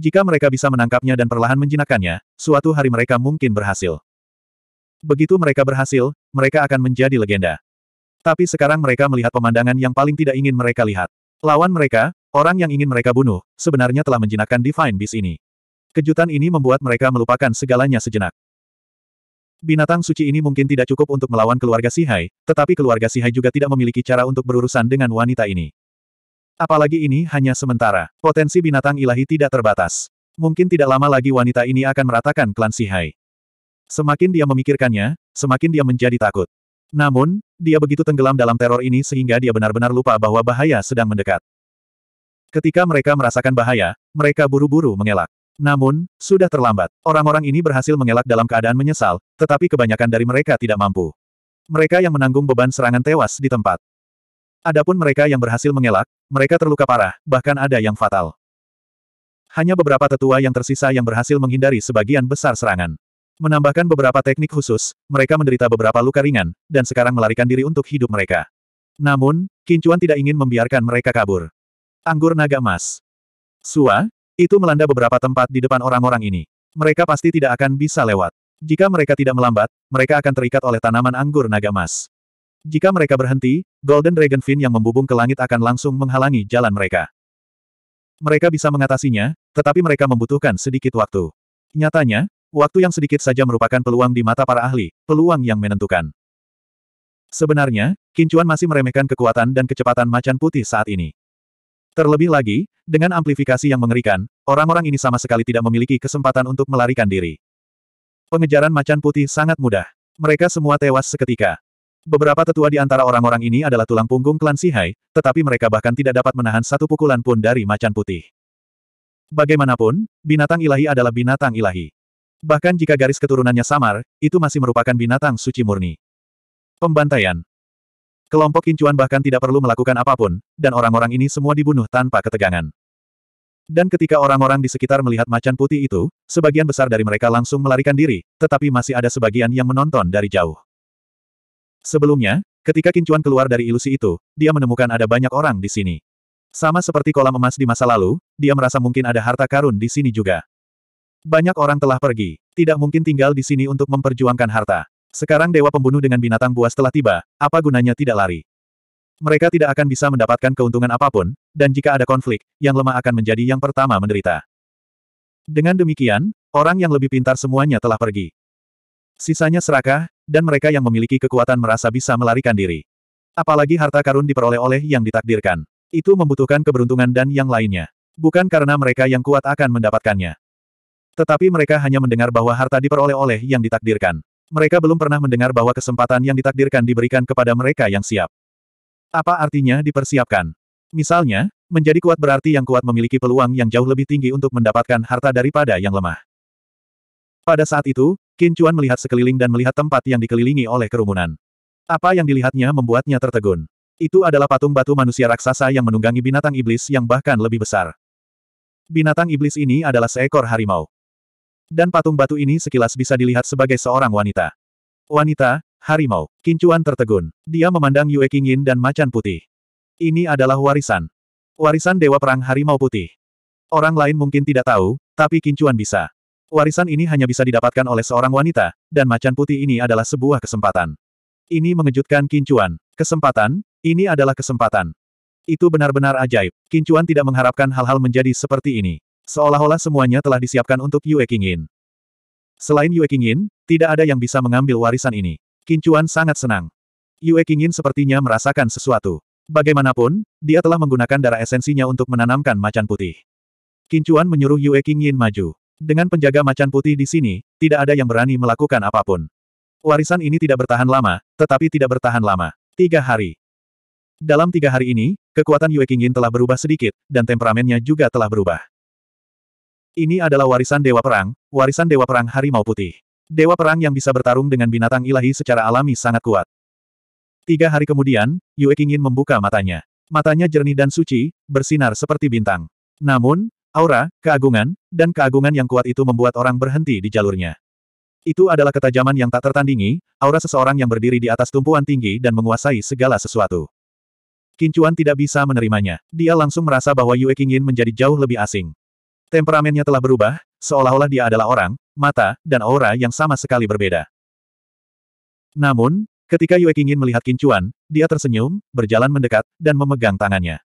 Jika mereka bisa menangkapnya dan perlahan menjinakkannya, suatu hari mereka mungkin berhasil. Begitu mereka berhasil, mereka akan menjadi legenda. Tapi sekarang mereka melihat pemandangan yang paling tidak ingin mereka lihat. Lawan mereka, orang yang ingin mereka bunuh, sebenarnya telah menjinakkan Divine Beast ini. Kejutan ini membuat mereka melupakan segalanya sejenak. Binatang suci ini mungkin tidak cukup untuk melawan keluarga Sihai, tetapi keluarga Sihai juga tidak memiliki cara untuk berurusan dengan wanita ini. Apalagi ini hanya sementara. Potensi binatang ilahi tidak terbatas. Mungkin tidak lama lagi wanita ini akan meratakan klan Sihai. Semakin dia memikirkannya, semakin dia menjadi takut. Namun, dia begitu tenggelam dalam teror ini sehingga dia benar-benar lupa bahwa bahaya sedang mendekat. Ketika mereka merasakan bahaya, mereka buru-buru mengelak. Namun, sudah terlambat. Orang-orang ini berhasil mengelak dalam keadaan menyesal, tetapi kebanyakan dari mereka tidak mampu. Mereka yang menanggung beban serangan tewas di tempat. Adapun mereka yang berhasil mengelak, mereka terluka parah, bahkan ada yang fatal. Hanya beberapa tetua yang tersisa yang berhasil menghindari sebagian besar serangan. Menambahkan beberapa teknik khusus, mereka menderita beberapa luka ringan, dan sekarang melarikan diri untuk hidup mereka. Namun, Kincuan tidak ingin membiarkan mereka kabur. Anggur naga emas. Sua, itu melanda beberapa tempat di depan orang-orang ini. Mereka pasti tidak akan bisa lewat. Jika mereka tidak melambat, mereka akan terikat oleh tanaman anggur naga emas. Jika mereka berhenti, Golden Dragonfin yang membubung ke langit akan langsung menghalangi jalan mereka. Mereka bisa mengatasinya, tetapi mereka membutuhkan sedikit waktu. Nyatanya, Waktu yang sedikit saja merupakan peluang di mata para ahli, peluang yang menentukan. Sebenarnya, Kincuan masih meremehkan kekuatan dan kecepatan macan putih saat ini. Terlebih lagi, dengan amplifikasi yang mengerikan, orang-orang ini sama sekali tidak memiliki kesempatan untuk melarikan diri. Pengejaran macan putih sangat mudah. Mereka semua tewas seketika. Beberapa tetua di antara orang-orang ini adalah tulang punggung klan Sihai, tetapi mereka bahkan tidak dapat menahan satu pukulan pun dari macan putih. Bagaimanapun, binatang ilahi adalah binatang ilahi. Bahkan jika garis keturunannya samar, itu masih merupakan binatang suci murni. Pembantaian. Kelompok incuan bahkan tidak perlu melakukan apapun, dan orang-orang ini semua dibunuh tanpa ketegangan. Dan ketika orang-orang di sekitar melihat macan putih itu, sebagian besar dari mereka langsung melarikan diri, tetapi masih ada sebagian yang menonton dari jauh. Sebelumnya, ketika Kincuan keluar dari ilusi itu, dia menemukan ada banyak orang di sini. Sama seperti kolam emas di masa lalu, dia merasa mungkin ada harta karun di sini juga. Banyak orang telah pergi. Tidak mungkin tinggal di sini untuk memperjuangkan harta. Sekarang dewa pembunuh dengan binatang buas telah tiba, apa gunanya tidak lari? Mereka tidak akan bisa mendapatkan keuntungan apapun, dan jika ada konflik, yang lemah akan menjadi yang pertama menderita. Dengan demikian, orang yang lebih pintar semuanya telah pergi. Sisanya serakah, dan mereka yang memiliki kekuatan merasa bisa melarikan diri. Apalagi harta karun diperoleh oleh yang ditakdirkan. Itu membutuhkan keberuntungan dan yang lainnya. Bukan karena mereka yang kuat akan mendapatkannya. Tetapi mereka hanya mendengar bahwa harta diperoleh oleh yang ditakdirkan. Mereka belum pernah mendengar bahwa kesempatan yang ditakdirkan diberikan kepada mereka yang siap. Apa artinya dipersiapkan? Misalnya, menjadi kuat berarti yang kuat memiliki peluang yang jauh lebih tinggi untuk mendapatkan harta daripada yang lemah. Pada saat itu, Qin Chuan melihat sekeliling dan melihat tempat yang dikelilingi oleh kerumunan. Apa yang dilihatnya membuatnya tertegun. Itu adalah patung batu manusia raksasa yang menunggangi binatang iblis yang bahkan lebih besar. Binatang iblis ini adalah seekor harimau. Dan patung batu ini sekilas bisa dilihat sebagai seorang wanita. Wanita, harimau, kincuan tertegun. Dia memandang Yue Qingyin dan macan putih. Ini adalah warisan. Warisan Dewa Perang Harimau Putih. Orang lain mungkin tidak tahu, tapi kincuan bisa. Warisan ini hanya bisa didapatkan oleh seorang wanita, dan macan putih ini adalah sebuah kesempatan. Ini mengejutkan kincuan. Kesempatan, ini adalah kesempatan. Itu benar-benar ajaib. Kincuan tidak mengharapkan hal-hal menjadi seperti ini. Seolah-olah semuanya telah disiapkan untuk Yue Qingyin. Selain Yue Qingyin, tidak ada yang bisa mengambil warisan ini. Kincuan sangat senang. Yue Qingyin sepertinya merasakan sesuatu. Bagaimanapun, dia telah menggunakan darah esensinya untuk menanamkan macan putih. Kincuan menyuruh Yue Qingyin maju. Dengan penjaga macan putih di sini, tidak ada yang berani melakukan apapun. Warisan ini tidak bertahan lama, tetapi tidak bertahan lama. Tiga hari. Dalam tiga hari ini, kekuatan Yue Qingyin telah berubah sedikit, dan temperamennya juga telah berubah. Ini adalah warisan Dewa Perang, warisan Dewa Perang Harimau Putih. Dewa Perang yang bisa bertarung dengan binatang ilahi secara alami sangat kuat. Tiga hari kemudian, Yue Qingyin membuka matanya. Matanya jernih dan suci, bersinar seperti bintang. Namun, aura, keagungan, dan keagungan yang kuat itu membuat orang berhenti di jalurnya. Itu adalah ketajaman yang tak tertandingi, aura seseorang yang berdiri di atas tumpuan tinggi dan menguasai segala sesuatu. Kincuan tidak bisa menerimanya. Dia langsung merasa bahwa Yue Qingyin menjadi jauh lebih asing. Temperamennya telah berubah, seolah-olah dia adalah orang, mata, dan aura yang sama sekali berbeda. Namun, ketika Yue Qingin melihat Kincuan, dia tersenyum, berjalan mendekat, dan memegang tangannya.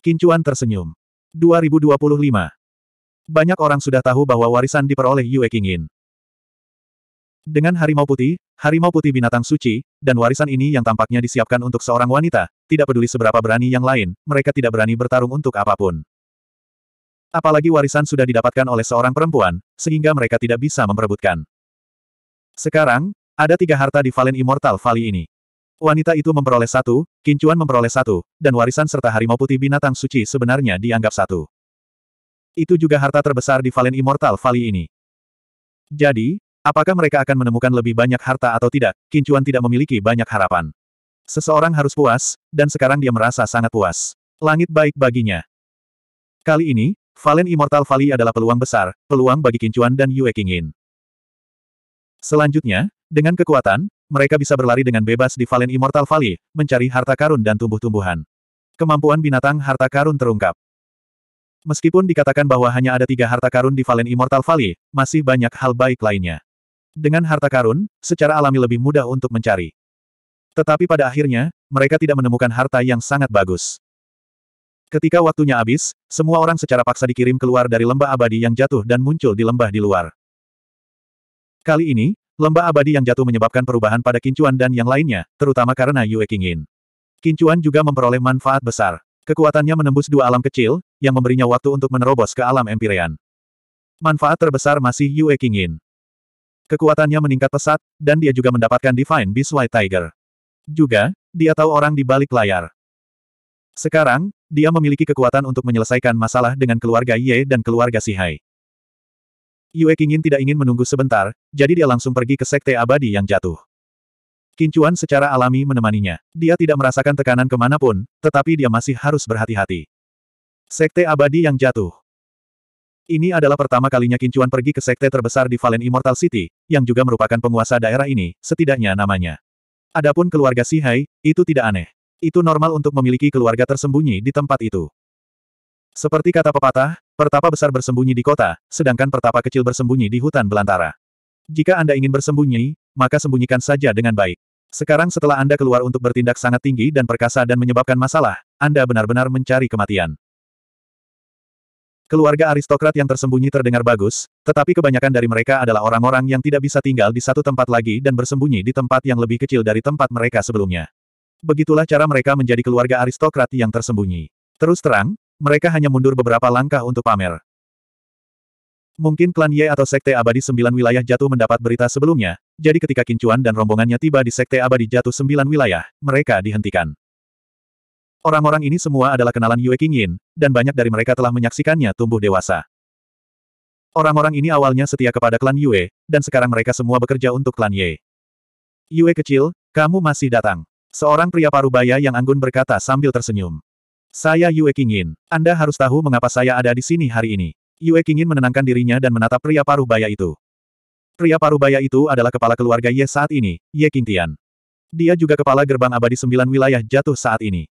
Kincuan tersenyum. 2025. Banyak orang sudah tahu bahwa warisan diperoleh Yue Qingyin. Dengan harimau putih, harimau putih binatang suci, dan warisan ini yang tampaknya disiapkan untuk seorang wanita, tidak peduli seberapa berani yang lain, mereka tidak berani bertarung untuk apapun. Apalagi warisan sudah didapatkan oleh seorang perempuan, sehingga mereka tidak bisa memperebutkan. Sekarang, ada tiga harta di Valen Immortal Valley ini. Wanita itu memperoleh satu, Kincuan memperoleh satu, dan warisan serta harimau putih binatang suci sebenarnya dianggap satu. Itu juga harta terbesar di Valen Immortal Valley ini. Jadi, apakah mereka akan menemukan lebih banyak harta atau tidak, Kincuan tidak memiliki banyak harapan. Seseorang harus puas, dan sekarang dia merasa sangat puas. Langit baik baginya. Kali ini, Valen Immortal Valley adalah peluang besar, peluang bagi Kincuan dan Yue Qingyin. Selanjutnya, dengan kekuatan, mereka bisa berlari dengan bebas di Valen Immortal Valley, mencari harta karun dan tumbuh-tumbuhan. Kemampuan binatang harta karun terungkap. Meskipun dikatakan bahwa hanya ada tiga harta karun di Valen Immortal Valley, masih banyak hal baik lainnya. Dengan harta karun, secara alami lebih mudah untuk mencari. Tetapi pada akhirnya, mereka tidak menemukan harta yang sangat bagus. Ketika waktunya habis, semua orang secara paksa dikirim keluar dari lembah abadi yang jatuh dan muncul di lembah di luar. Kali ini, lembah abadi yang jatuh menyebabkan perubahan pada Kincuan dan yang lainnya, terutama karena Yue Qingyin. Kincuan juga memperoleh manfaat besar. Kekuatannya menembus dua alam kecil, yang memberinya waktu untuk menerobos ke alam Empyrean. Manfaat terbesar masih Yue Qingyin. Kekuatannya meningkat pesat, dan dia juga mendapatkan Divine Beast White Tiger. Juga, dia tahu orang di balik layar. Sekarang, dia memiliki kekuatan untuk menyelesaikan masalah dengan keluarga Ye dan keluarga Sihai. Yue Qingyin tidak ingin menunggu sebentar, jadi dia langsung pergi ke Sekte Abadi yang jatuh. Kincuan secara alami menemaninya. Dia tidak merasakan tekanan kemanapun, tetapi dia masih harus berhati-hati. Sekte Abadi yang jatuh. Ini adalah pertama kalinya Kincuan pergi ke sekte terbesar di Valen Immortal City, yang juga merupakan penguasa daerah ini, setidaknya namanya. Adapun keluarga Sihai, itu tidak aneh. Itu normal untuk memiliki keluarga tersembunyi di tempat itu. Seperti kata pepatah, pertapa besar bersembunyi di kota, sedangkan pertapa kecil bersembunyi di hutan belantara. Jika Anda ingin bersembunyi, maka sembunyikan saja dengan baik. Sekarang setelah Anda keluar untuk bertindak sangat tinggi dan perkasa dan menyebabkan masalah, Anda benar-benar mencari kematian. Keluarga aristokrat yang tersembunyi terdengar bagus, tetapi kebanyakan dari mereka adalah orang-orang yang tidak bisa tinggal di satu tempat lagi dan bersembunyi di tempat yang lebih kecil dari tempat mereka sebelumnya. Begitulah cara mereka menjadi keluarga aristokrat yang tersembunyi. Terus terang, mereka hanya mundur beberapa langkah untuk pamer. Mungkin klan Ye atau Sekte Abadi Sembilan Wilayah Jatuh mendapat berita sebelumnya, jadi ketika Kincuan dan rombongannya tiba di Sekte Abadi Jatuh Sembilan Wilayah, mereka dihentikan. Orang-orang ini semua adalah kenalan Yue Qingyin, dan banyak dari mereka telah menyaksikannya tumbuh dewasa. Orang-orang ini awalnya setia kepada klan Yue, dan sekarang mereka semua bekerja untuk klan Ye. Yue kecil, kamu masih datang. Seorang pria parubaya yang anggun berkata sambil tersenyum. Saya Yue Qingyin. Anda harus tahu mengapa saya ada di sini hari ini. Yue Qingyin menenangkan dirinya dan menatap pria parubaya itu. Pria parubaya itu adalah kepala keluarga Ye saat ini, Ye Qingtian. Dia juga kepala gerbang abadi sembilan wilayah jatuh saat ini.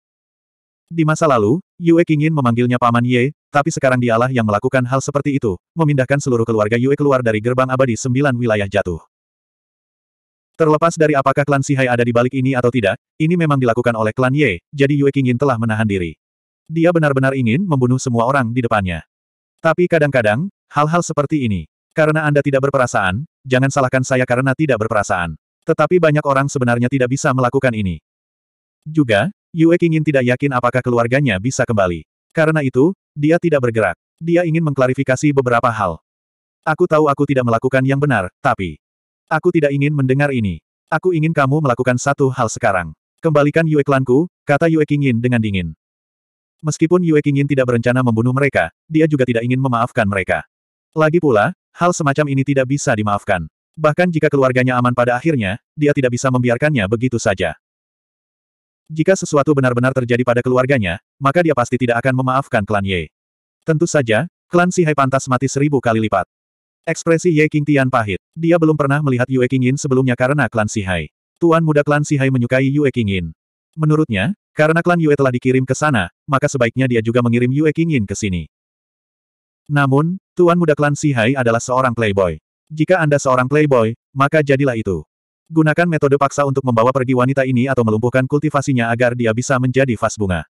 Di masa lalu, Yue Qingyin memanggilnya Paman Ye, tapi sekarang dialah yang melakukan hal seperti itu, memindahkan seluruh keluarga Yue keluar dari gerbang abadi sembilan wilayah jatuh. Terlepas dari apakah klan Sihai ada di balik ini atau tidak, ini memang dilakukan oleh klan Ye, jadi Yue Qingyin telah menahan diri. Dia benar-benar ingin membunuh semua orang di depannya. Tapi kadang-kadang, hal-hal seperti ini. Karena Anda tidak berperasaan, jangan salahkan saya karena tidak berperasaan. Tetapi banyak orang sebenarnya tidak bisa melakukan ini. Juga, Yue Qingyin tidak yakin apakah keluarganya bisa kembali. Karena itu, dia tidak bergerak. Dia ingin mengklarifikasi beberapa hal. Aku tahu aku tidak melakukan yang benar, tapi... Aku tidak ingin mendengar ini. Aku ingin kamu melakukan satu hal sekarang. Kembalikan Yue Klanku, kata Yue Qingyin dengan dingin. Meskipun Yue Qingyin tidak berencana membunuh mereka, dia juga tidak ingin memaafkan mereka. Lagi pula, hal semacam ini tidak bisa dimaafkan. Bahkan jika keluarganya aman pada akhirnya, dia tidak bisa membiarkannya begitu saja. Jika sesuatu benar-benar terjadi pada keluarganya, maka dia pasti tidak akan memaafkan klan Ye. Tentu saja, klan Sihai pantas mati seribu kali lipat. Ekspresi Ye King Tian pahit. Dia belum pernah melihat Yue Yin sebelumnya karena klan Sihai. Tuan muda klan Sihai menyukai Yue Yin. Menurutnya, karena klan Yue telah dikirim ke sana, maka sebaiknya dia juga mengirim Yue Yin ke sini. Namun, tuan muda klan Sihai adalah seorang playboy. Jika Anda seorang playboy, maka jadilah itu. Gunakan metode paksa untuk membawa pergi wanita ini atau melumpuhkan kultivasinya agar dia bisa menjadi vas bunga.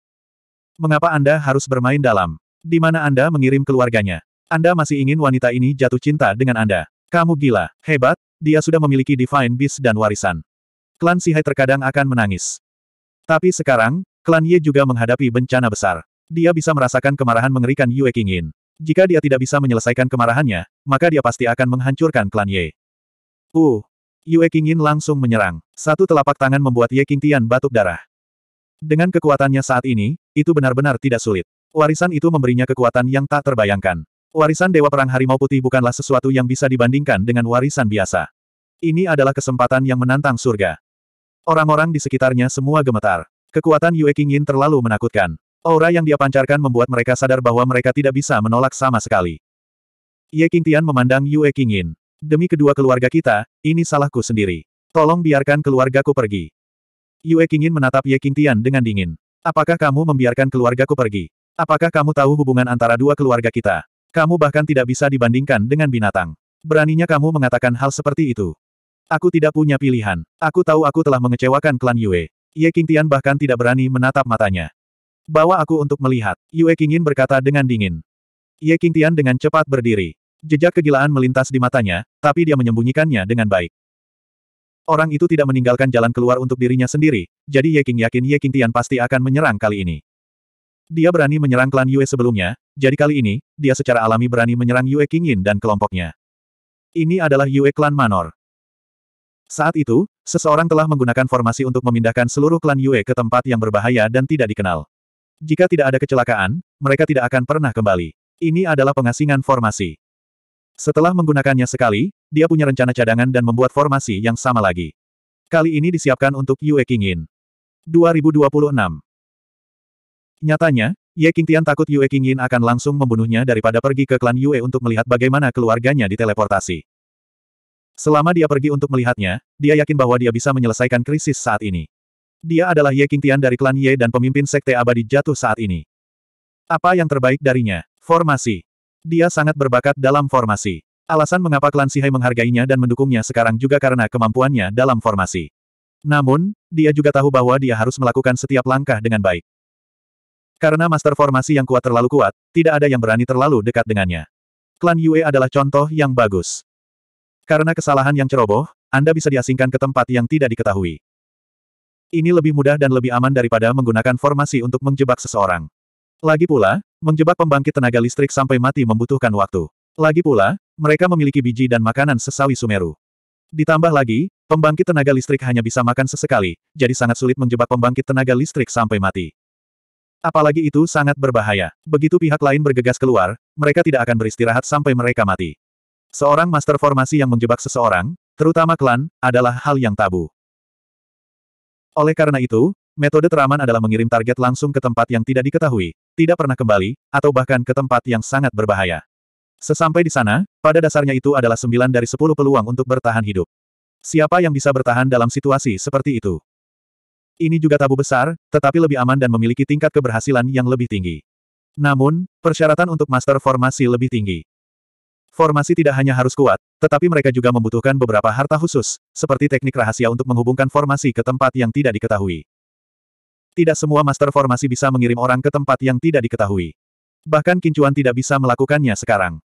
Mengapa Anda harus bermain dalam? Di mana Anda mengirim keluarganya? Anda masih ingin wanita ini jatuh cinta dengan Anda. Kamu gila, hebat, dia sudah memiliki Divine Beast dan warisan. Klan Sihai terkadang akan menangis. Tapi sekarang, klan Ye juga menghadapi bencana besar. Dia bisa merasakan kemarahan mengerikan Yue Qingyin. Jika dia tidak bisa menyelesaikan kemarahannya, maka dia pasti akan menghancurkan klan Ye. Uh, Yue Qingyin langsung menyerang. Satu telapak tangan membuat Ye Qingtian batuk darah. Dengan kekuatannya saat ini, itu benar-benar tidak sulit. Warisan itu memberinya kekuatan yang tak terbayangkan. Warisan Dewa Perang Harimau Putih bukanlah sesuatu yang bisa dibandingkan dengan warisan biasa. Ini adalah kesempatan yang menantang surga. Orang-orang di sekitarnya semua gemetar. Kekuatan Yue King Yin terlalu menakutkan. Aura yang dia pancarkan membuat mereka sadar bahwa mereka tidak bisa menolak sama sekali. Ye Tian memandang Yue King Yin. Demi kedua keluarga kita, ini salahku sendiri. Tolong biarkan keluargaku pergi. Yue King Yin menatap Ye Tian dengan dingin. Apakah kamu membiarkan keluargaku pergi? Apakah kamu tahu hubungan antara dua keluarga kita? Kamu bahkan tidak bisa dibandingkan dengan binatang. Beraninya kamu mengatakan hal seperti itu. Aku tidak punya pilihan. Aku tahu aku telah mengecewakan klan Yue. Ye Qingtian bahkan tidak berani menatap matanya. Bawa aku untuk melihat. Yue Qingin berkata dengan dingin. Ye Qingtian dengan cepat berdiri. Jejak kegilaan melintas di matanya, tapi dia menyembunyikannya dengan baik. Orang itu tidak meninggalkan jalan keluar untuk dirinya sendiri, jadi Ye King yakin Ye King Tian pasti akan menyerang kali ini. Dia berani menyerang klan Yue sebelumnya, jadi kali ini, dia secara alami berani menyerang Yue Qingyin dan kelompoknya. Ini adalah Yue Klan Manor. Saat itu, seseorang telah menggunakan formasi untuk memindahkan seluruh klan Yue ke tempat yang berbahaya dan tidak dikenal. Jika tidak ada kecelakaan, mereka tidak akan pernah kembali. Ini adalah pengasingan formasi. Setelah menggunakannya sekali, dia punya rencana cadangan dan membuat formasi yang sama lagi. Kali ini disiapkan untuk Yue Qingyin. 2026 Nyatanya, Ye Qingtian takut Yue Qingyin akan langsung membunuhnya daripada pergi ke klan Yue untuk melihat bagaimana keluarganya diteleportasi. Selama dia pergi untuk melihatnya, dia yakin bahwa dia bisa menyelesaikan krisis saat ini. Dia adalah Ye Qingtian dari klan Ye dan pemimpin sekte abadi jatuh saat ini. Apa yang terbaik darinya? Formasi. Dia sangat berbakat dalam formasi. Alasan mengapa klan Sihai menghargainya dan mendukungnya sekarang juga karena kemampuannya dalam formasi. Namun, dia juga tahu bahwa dia harus melakukan setiap langkah dengan baik. Karena master formasi yang kuat terlalu kuat, tidak ada yang berani terlalu dekat dengannya. Klan Yue adalah contoh yang bagus. Karena kesalahan yang ceroboh, Anda bisa diasingkan ke tempat yang tidak diketahui. Ini lebih mudah dan lebih aman daripada menggunakan formasi untuk menjebak seseorang. Lagi pula, menjebak pembangkit tenaga listrik sampai mati membutuhkan waktu. Lagi pula, mereka memiliki biji dan makanan sesawi Sumeru. Ditambah lagi, pembangkit tenaga listrik hanya bisa makan sesekali, jadi sangat sulit menjebak pembangkit tenaga listrik sampai mati. Apalagi itu sangat berbahaya. Begitu pihak lain bergegas keluar, mereka tidak akan beristirahat sampai mereka mati. Seorang master formasi yang menjebak seseorang, terutama klan, adalah hal yang tabu. Oleh karena itu, metode teraman adalah mengirim target langsung ke tempat yang tidak diketahui, tidak pernah kembali, atau bahkan ke tempat yang sangat berbahaya. Sesampai di sana, pada dasarnya itu adalah 9 dari 10 peluang untuk bertahan hidup. Siapa yang bisa bertahan dalam situasi seperti itu? Ini juga tabu besar, tetapi lebih aman dan memiliki tingkat keberhasilan yang lebih tinggi. Namun, persyaratan untuk master formasi lebih tinggi. Formasi tidak hanya harus kuat, tetapi mereka juga membutuhkan beberapa harta khusus, seperti teknik rahasia untuk menghubungkan formasi ke tempat yang tidak diketahui. Tidak semua master formasi bisa mengirim orang ke tempat yang tidak diketahui. Bahkan Kincuan tidak bisa melakukannya sekarang.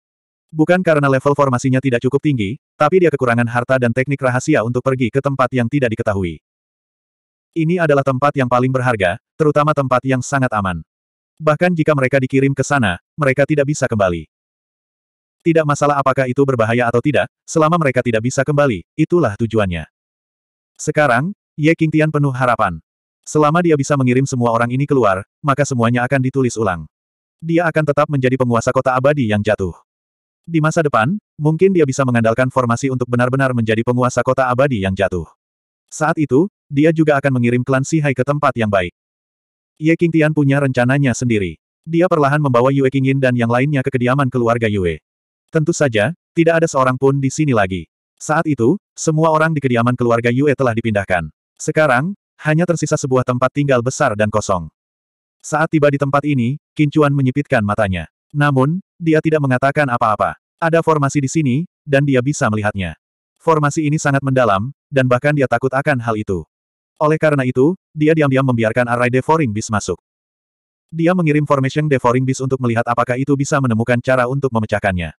Bukan karena level formasinya tidak cukup tinggi, tapi dia kekurangan harta dan teknik rahasia untuk pergi ke tempat yang tidak diketahui. Ini adalah tempat yang paling berharga, terutama tempat yang sangat aman. Bahkan jika mereka dikirim ke sana, mereka tidak bisa kembali. Tidak masalah apakah itu berbahaya atau tidak, selama mereka tidak bisa kembali, itulah tujuannya. Sekarang, Ye Qingtian penuh harapan. Selama dia bisa mengirim semua orang ini keluar, maka semuanya akan ditulis ulang. Dia akan tetap menjadi penguasa kota abadi yang jatuh. Di masa depan, mungkin dia bisa mengandalkan formasi untuk benar-benar menjadi penguasa kota abadi yang jatuh. Saat itu, dia juga akan mengirim klan Sihai ke tempat yang baik. Ye Qingtian punya rencananya sendiri. Dia perlahan membawa Yue Qingyin dan yang lainnya ke kediaman keluarga Yue. Tentu saja, tidak ada seorang pun di sini lagi. Saat itu, semua orang di kediaman keluarga Yue telah dipindahkan. Sekarang, hanya tersisa sebuah tempat tinggal besar dan kosong. Saat tiba di tempat ini, Kincuan menyipitkan matanya. Namun, dia tidak mengatakan apa-apa. Ada formasi di sini, dan dia bisa melihatnya. Formasi ini sangat mendalam, dan bahkan dia takut akan hal itu. Oleh karena itu, dia diam-diam membiarkan array devouring beast masuk. Dia mengirim formation devouring beast untuk melihat apakah itu bisa menemukan cara untuk memecahkannya.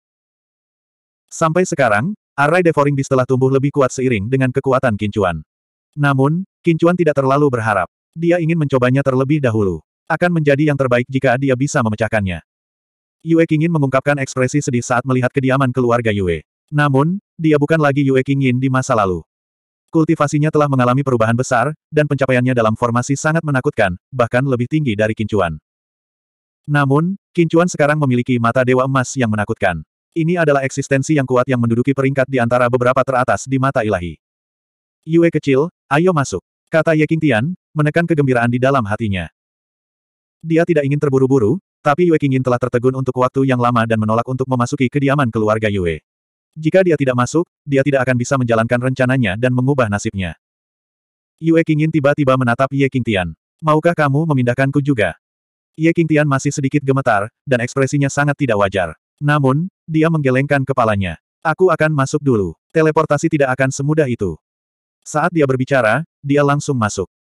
Sampai sekarang, array devouring beast telah tumbuh lebih kuat seiring dengan kekuatan kincuan. Namun, kincuan tidak terlalu berharap. Dia ingin mencobanya terlebih dahulu. Akan menjadi yang terbaik jika dia bisa memecahkannya. Yue ingin mengungkapkan ekspresi sedih saat melihat kediaman keluarga Yue. Namun, dia bukan lagi Yue Qingyin di masa lalu. Kultivasinya telah mengalami perubahan besar, dan pencapaiannya dalam formasi sangat menakutkan, bahkan lebih tinggi dari Kincuan. Namun, Kincuan sekarang memiliki mata dewa emas yang menakutkan. Ini adalah eksistensi yang kuat yang menduduki peringkat di antara beberapa teratas di mata ilahi. Yue kecil, ayo masuk. Kata Ye Qingtian, menekan kegembiraan di dalam hatinya. Dia tidak ingin terburu-buru, tapi Yue Qingyin telah tertegun untuk waktu yang lama dan menolak untuk memasuki kediaman keluarga Yue. Jika dia tidak masuk, dia tidak akan bisa menjalankan rencananya dan mengubah nasibnya. Yue Qingyin tiba-tiba menatap Ye Qingtian. Maukah kamu memindahkanku juga? Ye Qingtian masih sedikit gemetar, dan ekspresinya sangat tidak wajar. Namun, dia menggelengkan kepalanya. Aku akan masuk dulu. Teleportasi tidak akan semudah itu. Saat dia berbicara, dia langsung masuk.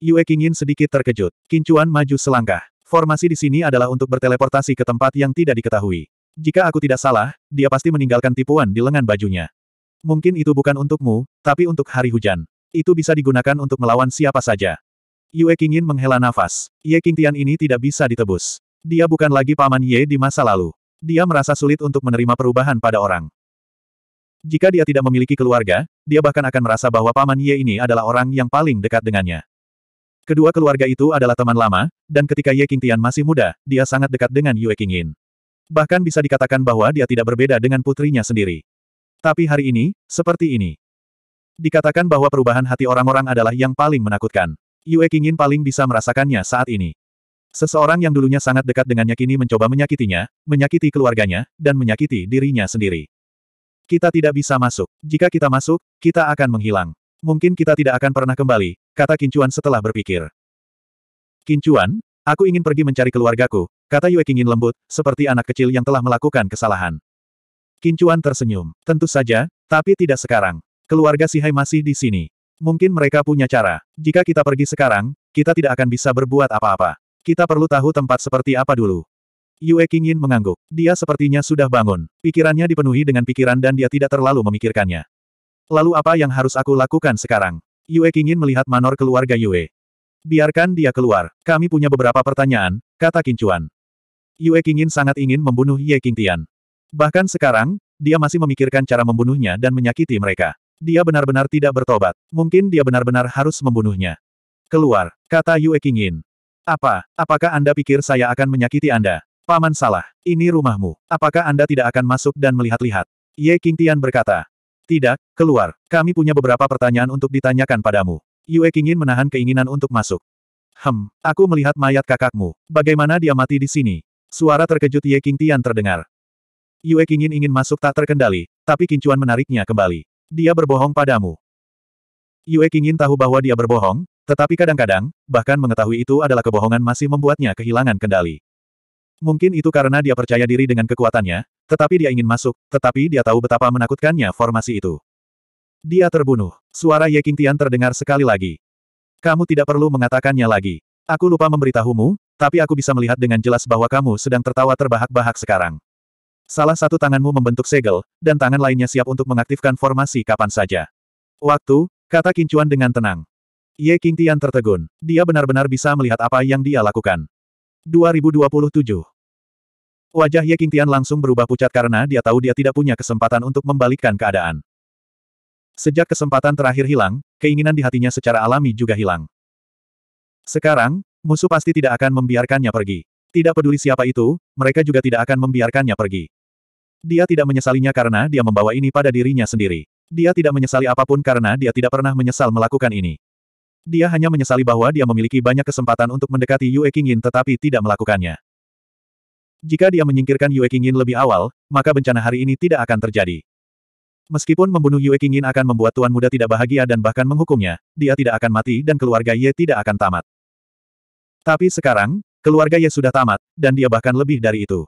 Yue Qingyin sedikit terkejut. Kincuan maju selangkah. Formasi di sini adalah untuk berteleportasi ke tempat yang tidak diketahui. Jika aku tidak salah, dia pasti meninggalkan tipuan di lengan bajunya. Mungkin itu bukan untukmu, tapi untuk hari hujan. Itu bisa digunakan untuk melawan siapa saja. Yue Qingyin menghela nafas. Ye Qingtian ini tidak bisa ditebus. Dia bukan lagi paman Ye di masa lalu. Dia merasa sulit untuk menerima perubahan pada orang. Jika dia tidak memiliki keluarga, dia bahkan akan merasa bahwa paman Ye ini adalah orang yang paling dekat dengannya. Kedua keluarga itu adalah teman lama, dan ketika Ye Qingtian masih muda, dia sangat dekat dengan Yue Qingyin. Bahkan bisa dikatakan bahwa dia tidak berbeda dengan putrinya sendiri. Tapi hari ini, seperti ini. Dikatakan bahwa perubahan hati orang-orang adalah yang paling menakutkan. Yue Qingin paling bisa merasakannya saat ini. Seseorang yang dulunya sangat dekat dengannya kini mencoba menyakitinya, menyakiti keluarganya, dan menyakiti dirinya sendiri. Kita tidak bisa masuk. Jika kita masuk, kita akan menghilang. Mungkin kita tidak akan pernah kembali, kata Kincuan setelah berpikir. Kincuan, aku ingin pergi mencari keluargaku, Kata Yue Qingin lembut, seperti anak kecil yang telah melakukan kesalahan. Kincuan tersenyum. Tentu saja, tapi tidak sekarang. Keluarga Sihai masih di sini. Mungkin mereka punya cara. Jika kita pergi sekarang, kita tidak akan bisa berbuat apa-apa. Kita perlu tahu tempat seperti apa dulu. Yue Kingin mengangguk. Dia sepertinya sudah bangun. Pikirannya dipenuhi dengan pikiran dan dia tidak terlalu memikirkannya. Lalu apa yang harus aku lakukan sekarang? Yue Kingin melihat manor keluarga Yue. Biarkan dia keluar. Kami punya beberapa pertanyaan, kata Kincuan. Yue Qingyin sangat ingin membunuh Ye Qingtian. Bahkan sekarang, dia masih memikirkan cara membunuhnya dan menyakiti mereka. Dia benar-benar tidak bertobat. Mungkin dia benar-benar harus membunuhnya. Keluar, kata Yue Qingyin. Apa, apakah Anda pikir saya akan menyakiti Anda? Paman salah, ini rumahmu. Apakah Anda tidak akan masuk dan melihat-lihat? Ye Qingtian berkata. Tidak, keluar. Kami punya beberapa pertanyaan untuk ditanyakan padamu. Yue Qingyin menahan keinginan untuk masuk. Hem, aku melihat mayat kakakmu. Bagaimana dia mati di sini? Suara terkejut Ye King Tian terdengar. Yue Yin ingin masuk tak terkendali, tapi Kincuan menariknya kembali. Dia berbohong padamu. Yue Yin tahu bahwa dia berbohong, tetapi kadang-kadang, bahkan mengetahui itu adalah kebohongan masih membuatnya kehilangan kendali. Mungkin itu karena dia percaya diri dengan kekuatannya, tetapi dia ingin masuk, tetapi dia tahu betapa menakutkannya formasi itu. Dia terbunuh. Suara Ye King Tian terdengar sekali lagi. Kamu tidak perlu mengatakannya lagi. Aku lupa memberitahumu, tapi aku bisa melihat dengan jelas bahwa kamu sedang tertawa terbahak-bahak sekarang. Salah satu tanganmu membentuk segel, dan tangan lainnya siap untuk mengaktifkan formasi kapan saja. Waktu, kata Kincuan dengan tenang. Ye King Tian tertegun. Dia benar-benar bisa melihat apa yang dia lakukan. 2027 Wajah Ye King Tian langsung berubah pucat karena dia tahu dia tidak punya kesempatan untuk membalikkan keadaan. Sejak kesempatan terakhir hilang, keinginan di hatinya secara alami juga hilang. Sekarang, Musuh pasti tidak akan membiarkannya pergi. Tidak peduli siapa itu, mereka juga tidak akan membiarkannya pergi. Dia tidak menyesalinya karena dia membawa ini pada dirinya sendiri. Dia tidak menyesali apapun karena dia tidak pernah menyesal melakukan ini. Dia hanya menyesali bahwa dia memiliki banyak kesempatan untuk mendekati Yue Qingyin tetapi tidak melakukannya. Jika dia menyingkirkan Yue Qingyin lebih awal, maka bencana hari ini tidak akan terjadi. Meskipun membunuh Yue Qingyin akan membuat tuan muda tidak bahagia dan bahkan menghukumnya, dia tidak akan mati dan keluarga Ye tidak akan tamat. Tapi sekarang, keluarga Ye sudah tamat, dan dia bahkan lebih dari itu.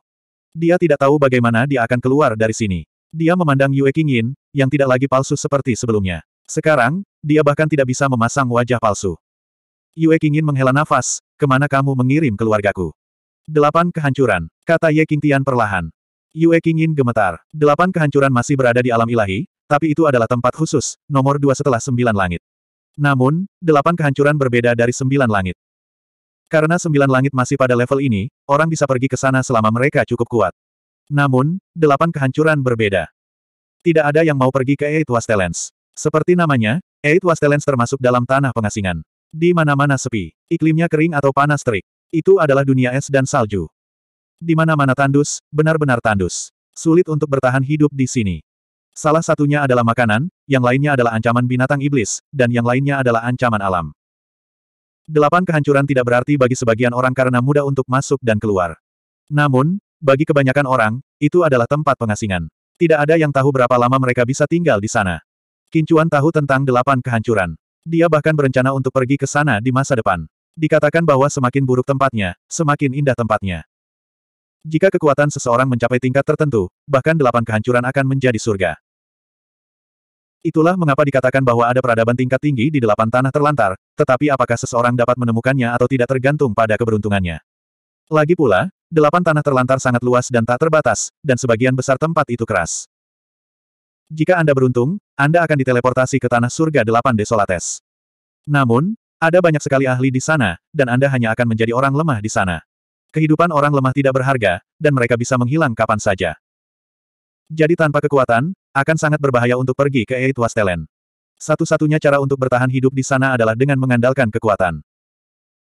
Dia tidak tahu bagaimana dia akan keluar dari sini. Dia memandang Yue Qingyin, yang tidak lagi palsu seperti sebelumnya. Sekarang, dia bahkan tidak bisa memasang wajah palsu. Yue Qingyin menghela nafas, kemana kamu mengirim keluargaku? Delapan kehancuran, kata Ye Qingtian perlahan. Yue Qingyin gemetar. Delapan kehancuran masih berada di alam ilahi, tapi itu adalah tempat khusus, nomor dua setelah sembilan langit. Namun, delapan kehancuran berbeda dari sembilan langit. Karena sembilan langit masih pada level ini, orang bisa pergi ke sana selama mereka cukup kuat. Namun, delapan kehancuran berbeda. Tidak ada yang mau pergi ke Eight Wastelands. Seperti namanya, Eight Wastelands termasuk dalam tanah pengasingan. Di mana-mana sepi, iklimnya kering atau panas terik. Itu adalah dunia es dan salju. Di mana-mana tandus, benar-benar tandus. Sulit untuk bertahan hidup di sini. Salah satunya adalah makanan, yang lainnya adalah ancaman binatang iblis, dan yang lainnya adalah ancaman alam. Delapan kehancuran tidak berarti bagi sebagian orang karena mudah untuk masuk dan keluar. Namun, bagi kebanyakan orang, itu adalah tempat pengasingan. Tidak ada yang tahu berapa lama mereka bisa tinggal di sana. Kincuan tahu tentang delapan kehancuran. Dia bahkan berencana untuk pergi ke sana di masa depan. Dikatakan bahwa semakin buruk tempatnya, semakin indah tempatnya. Jika kekuatan seseorang mencapai tingkat tertentu, bahkan delapan kehancuran akan menjadi surga. Itulah mengapa dikatakan bahwa ada peradaban tingkat tinggi di delapan tanah terlantar, tetapi apakah seseorang dapat menemukannya atau tidak tergantung pada keberuntungannya. Lagi pula, delapan tanah terlantar sangat luas dan tak terbatas, dan sebagian besar tempat itu keras. Jika Anda beruntung, Anda akan diteleportasi ke tanah surga delapan desolates. Namun, ada banyak sekali ahli di sana, dan Anda hanya akan menjadi orang lemah di sana. Kehidupan orang lemah tidak berharga, dan mereka bisa menghilang kapan saja. Jadi tanpa kekuatan, akan sangat berbahaya untuk pergi ke Eight Wastelen. Satu-satunya cara untuk bertahan hidup di sana adalah dengan mengandalkan kekuatan.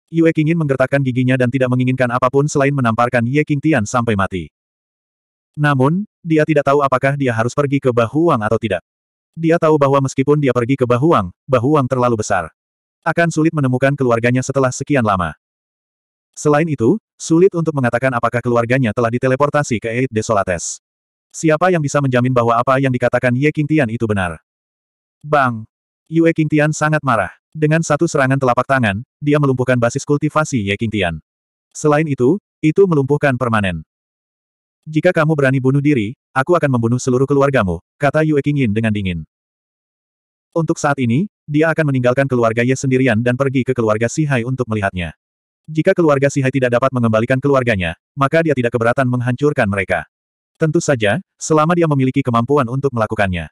Yue Qingin menggertakkan giginya dan tidak menginginkan apapun selain menamparkan Ye King Tian sampai mati. Namun, dia tidak tahu apakah dia harus pergi ke Bahuang atau tidak. Dia tahu bahwa meskipun dia pergi ke Bahuang, Bahuang terlalu besar. Akan sulit menemukan keluarganya setelah sekian lama. Selain itu, sulit untuk mengatakan apakah keluarganya telah diteleportasi ke Eight Desolates. Siapa yang bisa menjamin bahwa apa yang dikatakan Ye Qingtian itu benar? Bang! Yue Qingtian sangat marah. Dengan satu serangan telapak tangan, dia melumpuhkan basis kultivasi Ye Qingtian. Selain itu, itu melumpuhkan permanen. Jika kamu berani bunuh diri, aku akan membunuh seluruh keluargamu, kata Yue Qingyin dengan dingin. Untuk saat ini, dia akan meninggalkan keluarga Ye sendirian dan pergi ke keluarga Si Hai untuk melihatnya. Jika keluarga Si Hai tidak dapat mengembalikan keluarganya, maka dia tidak keberatan menghancurkan mereka. Tentu saja, selama dia memiliki kemampuan untuk melakukannya.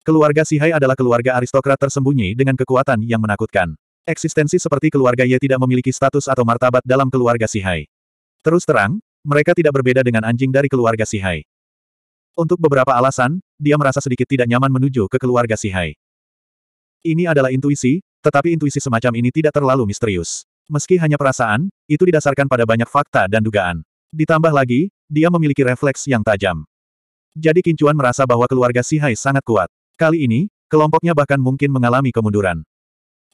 Keluarga Sihai adalah keluarga aristokrat tersembunyi dengan kekuatan yang menakutkan. Eksistensi seperti keluarga Ye tidak memiliki status atau martabat dalam keluarga Sihai. Terus terang, mereka tidak berbeda dengan anjing dari keluarga Sihai. Untuk beberapa alasan, dia merasa sedikit tidak nyaman menuju ke keluarga Sihai. Ini adalah intuisi, tetapi intuisi semacam ini tidak terlalu misterius. Meski hanya perasaan, itu didasarkan pada banyak fakta dan dugaan. Ditambah lagi, dia memiliki refleks yang tajam. Jadi Kincuan merasa bahwa keluarga Sihai sangat kuat. Kali ini, kelompoknya bahkan mungkin mengalami kemunduran.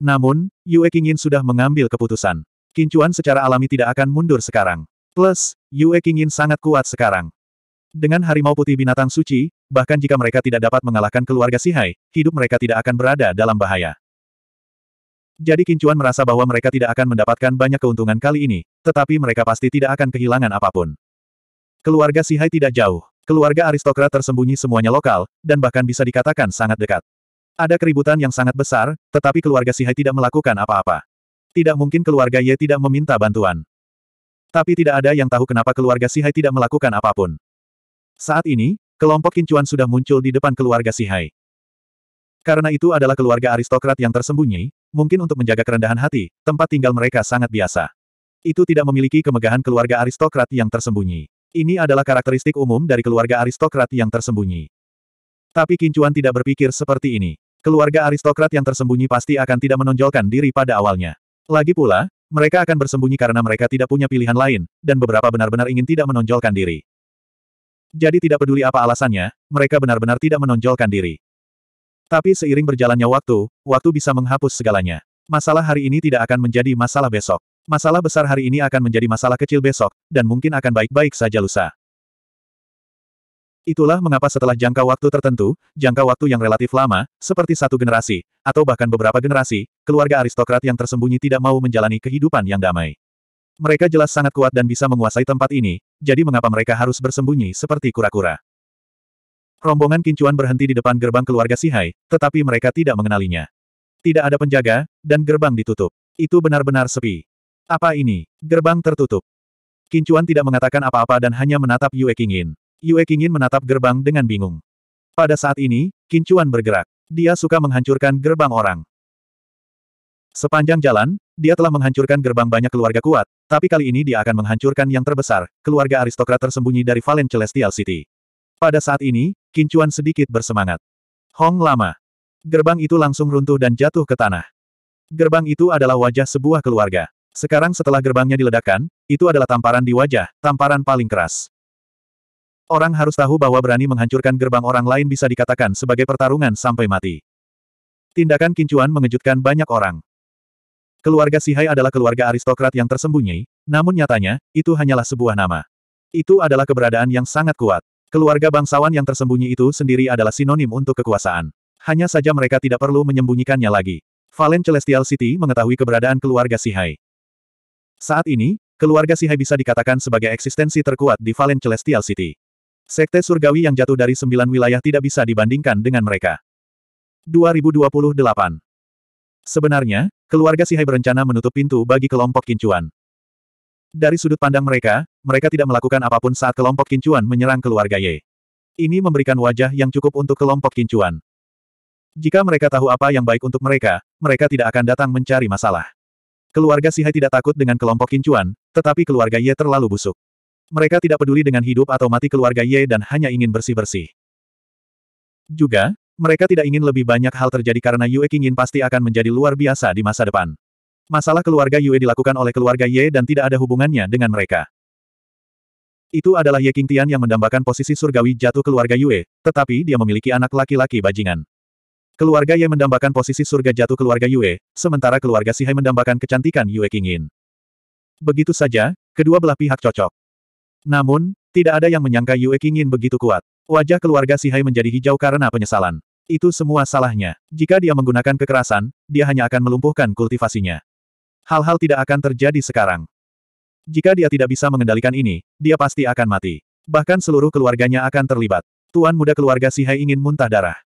Namun, Yue Qingyin sudah mengambil keputusan. Kincuan secara alami tidak akan mundur sekarang. Plus, Yue Qingyin sangat kuat sekarang. Dengan harimau putih binatang suci, bahkan jika mereka tidak dapat mengalahkan keluarga Sihai, hidup mereka tidak akan berada dalam bahaya. Jadi Kincuan merasa bahwa mereka tidak akan mendapatkan banyak keuntungan kali ini, tetapi mereka pasti tidak akan kehilangan apapun. Keluarga Sihai tidak jauh. Keluarga aristokrat tersembunyi semuanya lokal, dan bahkan bisa dikatakan sangat dekat. Ada keributan yang sangat besar, tetapi keluarga Sihai tidak melakukan apa-apa. Tidak mungkin keluarga Ye tidak meminta bantuan. Tapi tidak ada yang tahu kenapa keluarga Sihai tidak melakukan apapun. Saat ini, kelompok Kincuan sudah muncul di depan keluarga Sihai. Karena itu adalah keluarga aristokrat yang tersembunyi, mungkin untuk menjaga kerendahan hati, tempat tinggal mereka sangat biasa. Itu tidak memiliki kemegahan keluarga aristokrat yang tersembunyi. Ini adalah karakteristik umum dari keluarga aristokrat yang tersembunyi. Tapi Kincuan tidak berpikir seperti ini. Keluarga aristokrat yang tersembunyi pasti akan tidak menonjolkan diri pada awalnya. Lagi pula, mereka akan bersembunyi karena mereka tidak punya pilihan lain, dan beberapa benar-benar ingin tidak menonjolkan diri. Jadi tidak peduli apa alasannya, mereka benar-benar tidak menonjolkan diri. Tapi seiring berjalannya waktu, waktu bisa menghapus segalanya. Masalah hari ini tidak akan menjadi masalah besok. Masalah besar hari ini akan menjadi masalah kecil besok, dan mungkin akan baik-baik saja lusa. Itulah mengapa setelah jangka waktu tertentu, jangka waktu yang relatif lama, seperti satu generasi, atau bahkan beberapa generasi, keluarga aristokrat yang tersembunyi tidak mau menjalani kehidupan yang damai. Mereka jelas sangat kuat dan bisa menguasai tempat ini, jadi mengapa mereka harus bersembunyi seperti kura-kura? Rombongan kincuan berhenti di depan gerbang keluarga Sihai, tetapi mereka tidak mengenalinya. Tidak ada penjaga, dan gerbang ditutup. Itu benar-benar sepi. Apa ini? Gerbang tertutup. Kincuan tidak mengatakan apa-apa dan hanya menatap Yue Qingyin. Yue Qingyin menatap gerbang dengan bingung. Pada saat ini, Kincuan bergerak. Dia suka menghancurkan gerbang orang. Sepanjang jalan, dia telah menghancurkan gerbang banyak keluarga kuat, tapi kali ini dia akan menghancurkan yang terbesar, keluarga aristokrat tersembunyi dari Valen Celestial City. Pada saat ini, Kincuan sedikit bersemangat. Hong lama. Gerbang itu langsung runtuh dan jatuh ke tanah. Gerbang itu adalah wajah sebuah keluarga. Sekarang setelah gerbangnya diledakkan, itu adalah tamparan di wajah, tamparan paling keras. Orang harus tahu bahwa berani menghancurkan gerbang orang lain bisa dikatakan sebagai pertarungan sampai mati. Tindakan Kincuan mengejutkan banyak orang. Keluarga Sihai adalah keluarga aristokrat yang tersembunyi, namun nyatanya, itu hanyalah sebuah nama. Itu adalah keberadaan yang sangat kuat. Keluarga bangsawan yang tersembunyi itu sendiri adalah sinonim untuk kekuasaan. Hanya saja mereka tidak perlu menyembunyikannya lagi. Valen Celestial City mengetahui keberadaan keluarga Sihai. Saat ini, keluarga Sihai bisa dikatakan sebagai eksistensi terkuat di Valen Celestial City. Sekte surgawi yang jatuh dari sembilan wilayah tidak bisa dibandingkan dengan mereka. 2028 Sebenarnya, keluarga Sihai berencana menutup pintu bagi kelompok kincuan. Dari sudut pandang mereka, mereka tidak melakukan apapun saat kelompok kincuan menyerang keluarga Ye. Ini memberikan wajah yang cukup untuk kelompok kincuan. Jika mereka tahu apa yang baik untuk mereka, mereka tidak akan datang mencari masalah. Keluarga Sihai tidak takut dengan kelompok kincuan, tetapi keluarga Ye terlalu busuk. Mereka tidak peduli dengan hidup atau mati keluarga Ye dan hanya ingin bersih-bersih. Juga, mereka tidak ingin lebih banyak hal terjadi karena Yue Qingyin pasti akan menjadi luar biasa di masa depan. Masalah keluarga Yue dilakukan oleh keluarga Ye dan tidak ada hubungannya dengan mereka. Itu adalah Ye Qingtian yang mendambakan posisi surgawi jatuh keluarga Yue, tetapi dia memiliki anak laki-laki bajingan. Keluarga Ye mendambakan posisi surga jatuh keluarga Yue, sementara keluarga Sihai mendambakan kecantikan Yue Qingyin. Begitu saja, kedua belah pihak cocok. Namun, tidak ada yang menyangka Yue Qingyin begitu kuat. Wajah keluarga Sihai menjadi hijau karena penyesalan. Itu semua salahnya. Jika dia menggunakan kekerasan, dia hanya akan melumpuhkan kultivasinya. Hal-hal tidak akan terjadi sekarang. Jika dia tidak bisa mengendalikan ini, dia pasti akan mati. Bahkan seluruh keluarganya akan terlibat. Tuan muda keluarga Sihai ingin muntah darah.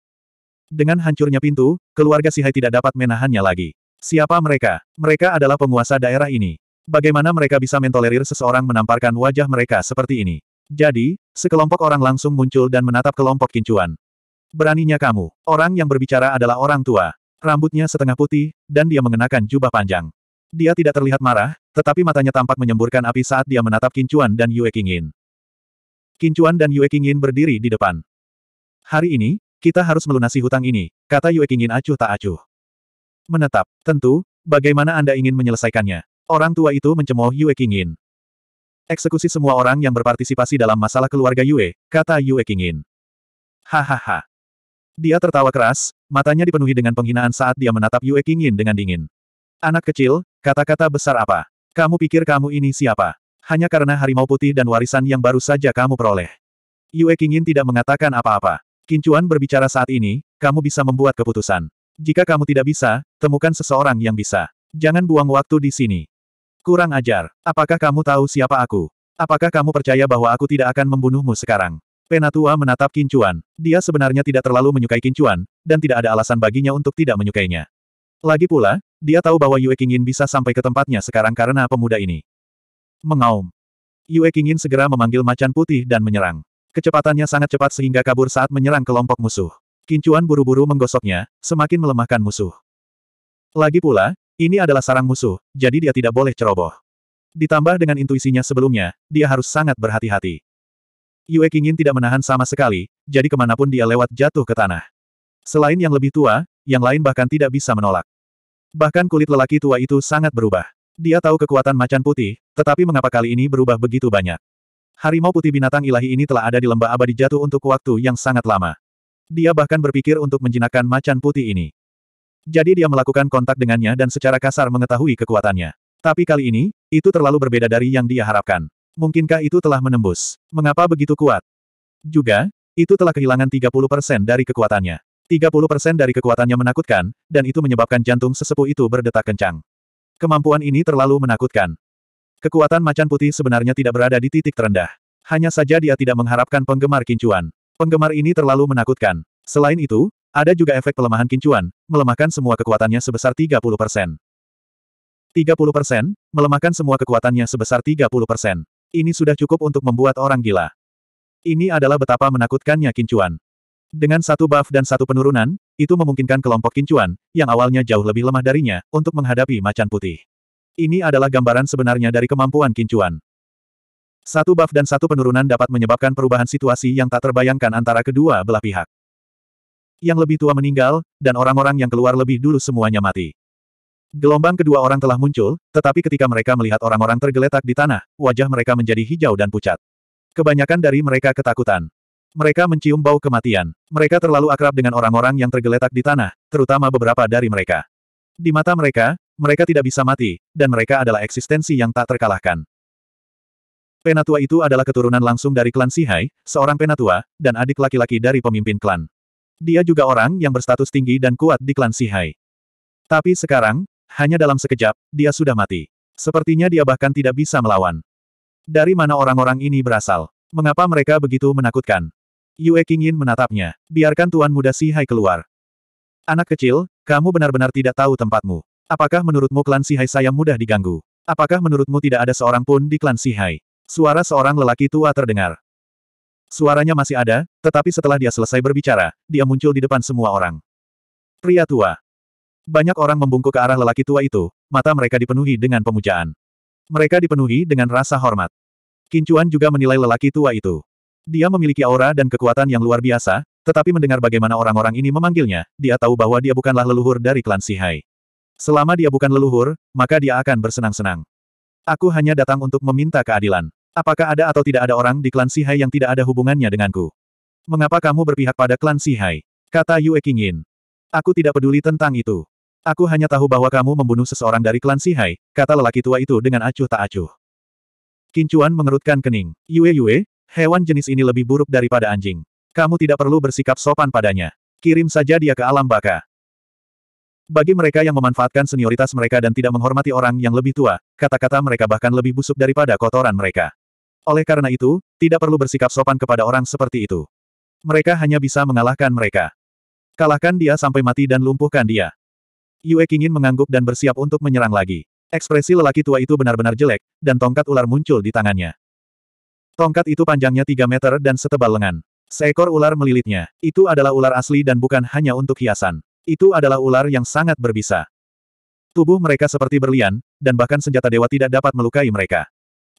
Dengan hancurnya pintu, keluarga Sihai tidak dapat menahannya lagi. Siapa mereka? Mereka adalah penguasa daerah ini. Bagaimana mereka bisa mentolerir seseorang menamparkan wajah mereka seperti ini? Jadi, sekelompok orang langsung muncul dan menatap kelompok kincuan. Beraninya kamu, orang yang berbicara adalah orang tua. Rambutnya setengah putih, dan dia mengenakan jubah panjang. Dia tidak terlihat marah, tetapi matanya tampak menyemburkan api saat dia menatap kincuan dan Yue Qingyin. Kincuan dan Yue Qingyin berdiri di depan. Hari ini, kita harus melunasi hutang ini, kata Yue Qingyin acuh tak acuh. Menetap, tentu, bagaimana Anda ingin menyelesaikannya? Orang tua itu mencemooh Yue Qingyin. Eksekusi semua orang yang berpartisipasi dalam masalah keluarga Yue, kata Yue Qingyin. Hahaha. Dia tertawa keras, matanya dipenuhi dengan penghinaan saat dia menatap Yue Qingyin dengan dingin. Anak kecil, kata-kata besar apa? Kamu pikir kamu ini siapa? Hanya karena harimau putih dan warisan yang baru saja kamu peroleh. Yue Qingyin tidak mengatakan apa-apa. Kincuan berbicara saat ini, kamu bisa membuat keputusan. Jika kamu tidak bisa, temukan seseorang yang bisa. Jangan buang waktu di sini. Kurang ajar. Apakah kamu tahu siapa aku? Apakah kamu percaya bahwa aku tidak akan membunuhmu sekarang? Penatua menatap Kincuan. Dia sebenarnya tidak terlalu menyukai Kincuan, dan tidak ada alasan baginya untuk tidak menyukainya. Lagi pula, dia tahu bahwa Yue Qingyin bisa sampai ke tempatnya sekarang karena pemuda ini. Mengaum. Yue Qingyin segera memanggil macan putih dan menyerang. Kecepatannya sangat cepat sehingga kabur saat menyerang kelompok musuh. Kincuan buru-buru menggosoknya, semakin melemahkan musuh. Lagi pula, ini adalah sarang musuh, jadi dia tidak boleh ceroboh. Ditambah dengan intuisinya sebelumnya, dia harus sangat berhati-hati. Yue Qingyin tidak menahan sama sekali, jadi kemanapun dia lewat jatuh ke tanah. Selain yang lebih tua, yang lain bahkan tidak bisa menolak. Bahkan kulit lelaki tua itu sangat berubah. Dia tahu kekuatan macan putih, tetapi mengapa kali ini berubah begitu banyak. Harimau putih binatang ilahi ini telah ada di lembah abadi jatuh untuk waktu yang sangat lama. Dia bahkan berpikir untuk menjinakkan macan putih ini. Jadi dia melakukan kontak dengannya dan secara kasar mengetahui kekuatannya. Tapi kali ini, itu terlalu berbeda dari yang dia harapkan. Mungkinkah itu telah menembus? Mengapa begitu kuat? Juga, itu telah kehilangan 30% dari kekuatannya. 30% dari kekuatannya menakutkan, dan itu menyebabkan jantung sesepuh itu berdetak kencang. Kemampuan ini terlalu menakutkan. Kekuatan macan putih sebenarnya tidak berada di titik terendah. Hanya saja dia tidak mengharapkan penggemar kincuan. Penggemar ini terlalu menakutkan. Selain itu, ada juga efek pelemahan kincuan, melemahkan semua kekuatannya sebesar 30%. 30%, melemahkan semua kekuatannya sebesar 30%. persen. Ini sudah cukup untuk membuat orang gila. Ini adalah betapa menakutkannya kincuan. Dengan satu buff dan satu penurunan, itu memungkinkan kelompok kincuan, yang awalnya jauh lebih lemah darinya, untuk menghadapi macan putih. Ini adalah gambaran sebenarnya dari kemampuan kincuan. Satu buff dan satu penurunan dapat menyebabkan perubahan situasi yang tak terbayangkan antara kedua belah pihak. Yang lebih tua meninggal, dan orang-orang yang keluar lebih dulu semuanya mati. Gelombang kedua orang telah muncul, tetapi ketika mereka melihat orang-orang tergeletak di tanah, wajah mereka menjadi hijau dan pucat. Kebanyakan dari mereka ketakutan. Mereka mencium bau kematian. Mereka terlalu akrab dengan orang-orang yang tergeletak di tanah, terutama beberapa dari mereka. Di mata mereka, mereka tidak bisa mati, dan mereka adalah eksistensi yang tak terkalahkan. Penatua itu adalah keturunan langsung dari klan Sihai, seorang penatua, dan adik laki-laki dari pemimpin klan. Dia juga orang yang berstatus tinggi dan kuat di klan Sihai. Tapi sekarang, hanya dalam sekejap, dia sudah mati. Sepertinya dia bahkan tidak bisa melawan. Dari mana orang-orang ini berasal? Mengapa mereka begitu menakutkan? Yue Qingyin menatapnya. Biarkan tuan muda Sihai keluar. Anak kecil, kamu benar-benar tidak tahu tempatmu. Apakah menurutmu klan Sihai saya mudah diganggu? Apakah menurutmu tidak ada seorang pun di klan Sihai? Suara seorang lelaki tua terdengar. Suaranya masih ada, tetapi setelah dia selesai berbicara, dia muncul di depan semua orang. Pria tua. Banyak orang membungkuk ke arah lelaki tua itu, mata mereka dipenuhi dengan pemujaan. Mereka dipenuhi dengan rasa hormat. Kincuan juga menilai lelaki tua itu. Dia memiliki aura dan kekuatan yang luar biasa, tetapi mendengar bagaimana orang-orang ini memanggilnya, dia tahu bahwa dia bukanlah leluhur dari klan Sihai. Selama dia bukan leluhur, maka dia akan bersenang-senang. Aku hanya datang untuk meminta keadilan. Apakah ada atau tidak ada orang di klan Sihai yang tidak ada hubungannya denganku? Mengapa kamu berpihak pada klan Sihai? Kata Yue Qingyin. Aku tidak peduli tentang itu. Aku hanya tahu bahwa kamu membunuh seseorang dari klan Sihai, kata lelaki tua itu dengan acuh tak acuh. Kincuan mengerutkan kening. Yue Yue, hewan jenis ini lebih buruk daripada anjing. Kamu tidak perlu bersikap sopan padanya. Kirim saja dia ke alam baka. Bagi mereka yang memanfaatkan senioritas mereka dan tidak menghormati orang yang lebih tua, kata-kata mereka bahkan lebih busuk daripada kotoran mereka. Oleh karena itu, tidak perlu bersikap sopan kepada orang seperti itu. Mereka hanya bisa mengalahkan mereka. Kalahkan dia sampai mati dan lumpuhkan dia. Yue ingin mengangguk dan bersiap untuk menyerang lagi. Ekspresi lelaki tua itu benar-benar jelek, dan tongkat ular muncul di tangannya. Tongkat itu panjangnya 3 meter dan setebal lengan. Seekor ular melilitnya. Itu adalah ular asli dan bukan hanya untuk hiasan. Itu adalah ular yang sangat berbisa. Tubuh mereka seperti berlian, dan bahkan senjata dewa tidak dapat melukai mereka.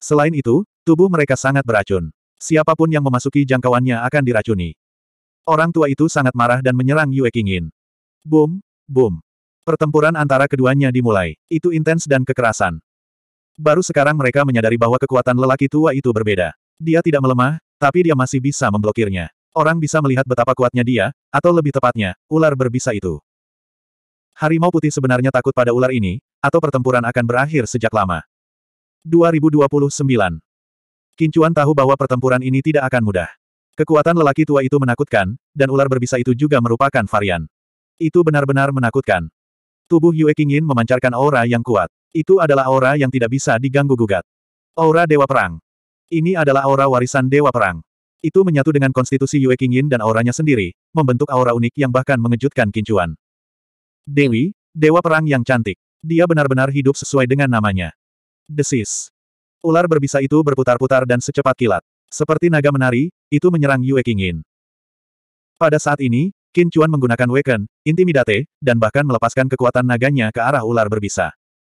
Selain itu, tubuh mereka sangat beracun. Siapapun yang memasuki jangkauannya akan diracuni. Orang tua itu sangat marah dan menyerang Yue Qingyin. Boom, boom. Pertempuran antara keduanya dimulai. Itu intens dan kekerasan. Baru sekarang mereka menyadari bahwa kekuatan lelaki tua itu berbeda. Dia tidak melemah, tapi dia masih bisa memblokirnya. Orang bisa melihat betapa kuatnya dia, atau lebih tepatnya, ular berbisa itu. Harimau putih sebenarnya takut pada ular ini, atau pertempuran akan berakhir sejak lama. 2029. Kincuan tahu bahwa pertempuran ini tidak akan mudah. Kekuatan lelaki tua itu menakutkan, dan ular berbisa itu juga merupakan varian. Itu benar-benar menakutkan. Tubuh Yue Qingyin memancarkan aura yang kuat. Itu adalah aura yang tidak bisa diganggu-gugat. Aura Dewa Perang. Ini adalah aura warisan Dewa Perang. Itu menyatu dengan konstitusi Yue Qingyin dan auranya sendiri, membentuk aura unik yang bahkan mengejutkan Kincuan. Dewi, dewa perang yang cantik. Dia benar-benar hidup sesuai dengan namanya. Desis. Ular berbisa itu berputar-putar dan secepat kilat. Seperti naga menari, itu menyerang Yue Qingyin. Pada saat ini, Qin menggunakan Weken, Intimidate, dan bahkan melepaskan kekuatan naganya ke arah ular berbisa.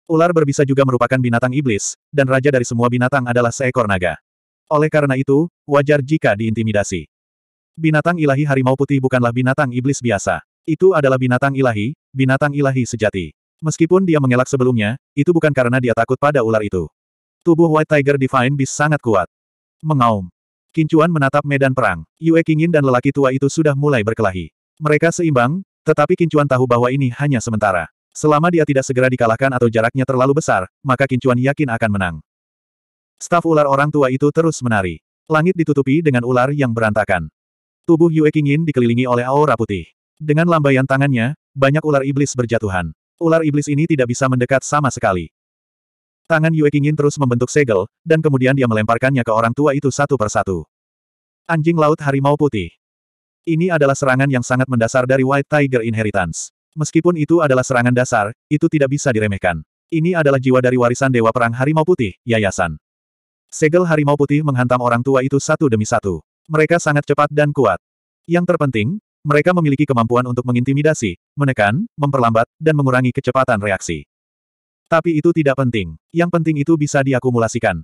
Ular berbisa juga merupakan binatang iblis, dan raja dari semua binatang adalah seekor naga. Oleh karena itu, wajar jika diintimidasi. Binatang ilahi harimau putih bukanlah binatang iblis biasa. Itu adalah binatang ilahi, binatang ilahi sejati. Meskipun dia mengelak sebelumnya, itu bukan karena dia takut pada ular itu. Tubuh White Tiger Divine Beast sangat kuat. Mengaum. Kincuan menatap medan perang. Yue Kingin dan lelaki tua itu sudah mulai berkelahi. Mereka seimbang, tetapi Kincuan tahu bahwa ini hanya sementara. Selama dia tidak segera dikalahkan atau jaraknya terlalu besar, maka Kincuan yakin akan menang. Staf ular orang tua itu terus menari. Langit ditutupi dengan ular yang berantakan. Tubuh Yue Qingyin dikelilingi oleh aura putih. Dengan lambaian tangannya, banyak ular iblis berjatuhan. Ular iblis ini tidak bisa mendekat sama sekali. Tangan Yue Qingyin terus membentuk segel, dan kemudian dia melemparkannya ke orang tua itu satu persatu. Anjing Laut Harimau Putih Ini adalah serangan yang sangat mendasar dari White Tiger Inheritance. Meskipun itu adalah serangan dasar, itu tidak bisa diremehkan. Ini adalah jiwa dari warisan Dewa Perang Harimau Putih, Yayasan. Segel harimau putih menghantam orang tua itu satu demi satu. Mereka sangat cepat dan kuat. Yang terpenting, mereka memiliki kemampuan untuk mengintimidasi, menekan, memperlambat, dan mengurangi kecepatan reaksi. Tapi itu tidak penting. Yang penting itu bisa diakumulasikan.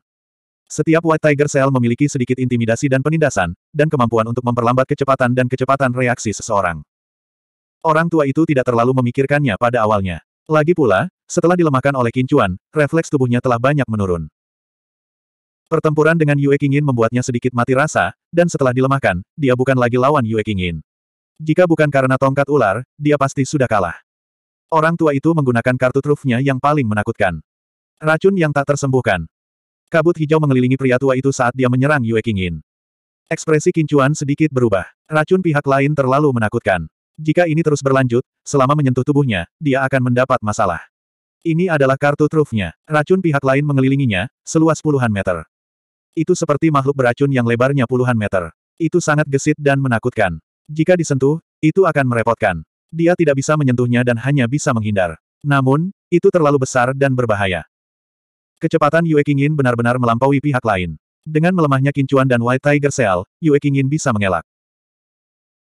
Setiap White Tiger Cell memiliki sedikit intimidasi dan penindasan, dan kemampuan untuk memperlambat kecepatan dan kecepatan reaksi seseorang. Orang tua itu tidak terlalu memikirkannya pada awalnya. Lagi pula, setelah dilemahkan oleh kincuan, refleks tubuhnya telah banyak menurun. Pertempuran dengan Yue Qingyin membuatnya sedikit mati rasa, dan setelah dilemahkan, dia bukan lagi lawan Yue Qingyin. Jika bukan karena tongkat ular, dia pasti sudah kalah. Orang tua itu menggunakan kartu trufnya yang paling menakutkan. Racun yang tak tersembuhkan. Kabut hijau mengelilingi pria tua itu saat dia menyerang Yue Qingyin. Ekspresi Kincuan sedikit berubah. Racun pihak lain terlalu menakutkan. Jika ini terus berlanjut, selama menyentuh tubuhnya, dia akan mendapat masalah. Ini adalah kartu trufnya. Racun pihak lain mengelilinginya, seluas puluhan meter. Itu seperti makhluk beracun yang lebarnya puluhan meter. Itu sangat gesit dan menakutkan. Jika disentuh, itu akan merepotkan. Dia tidak bisa menyentuhnya dan hanya bisa menghindar. Namun, itu terlalu besar dan berbahaya. Kecepatan Yue Qingyin benar-benar melampaui pihak lain. Dengan melemahnya Kincuan dan White Tiger Seal, Yue Qingyin bisa mengelak.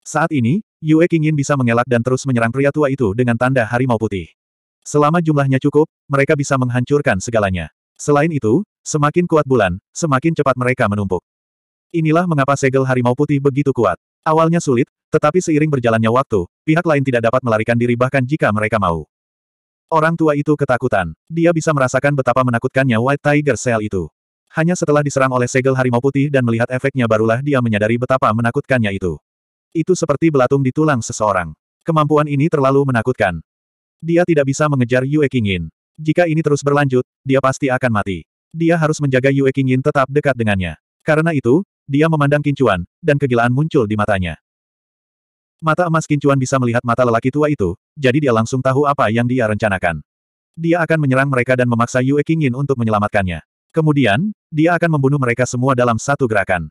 Saat ini, Yue Qingyin bisa mengelak dan terus menyerang pria tua itu dengan tanda harimau putih. Selama jumlahnya cukup, mereka bisa menghancurkan segalanya. Selain itu, semakin kuat bulan, semakin cepat mereka menumpuk. Inilah mengapa segel harimau putih begitu kuat. Awalnya sulit, tetapi seiring berjalannya waktu, pihak lain tidak dapat melarikan diri bahkan jika mereka mau. Orang tua itu ketakutan. Dia bisa merasakan betapa menakutkannya White Tiger Cell itu. Hanya setelah diserang oleh segel harimau putih dan melihat efeknya barulah dia menyadari betapa menakutkannya itu. Itu seperti belatung di tulang seseorang. Kemampuan ini terlalu menakutkan. Dia tidak bisa mengejar Yue Qingyin. Jika ini terus berlanjut, dia pasti akan mati. Dia harus menjaga Yue Qingyin tetap dekat dengannya. Karena itu, dia memandang kincuan, dan kegilaan muncul di matanya. Mata emas kincuan bisa melihat mata lelaki tua itu, jadi dia langsung tahu apa yang dia rencanakan. Dia akan menyerang mereka dan memaksa Yue Qingyin untuk menyelamatkannya. Kemudian, dia akan membunuh mereka semua dalam satu gerakan.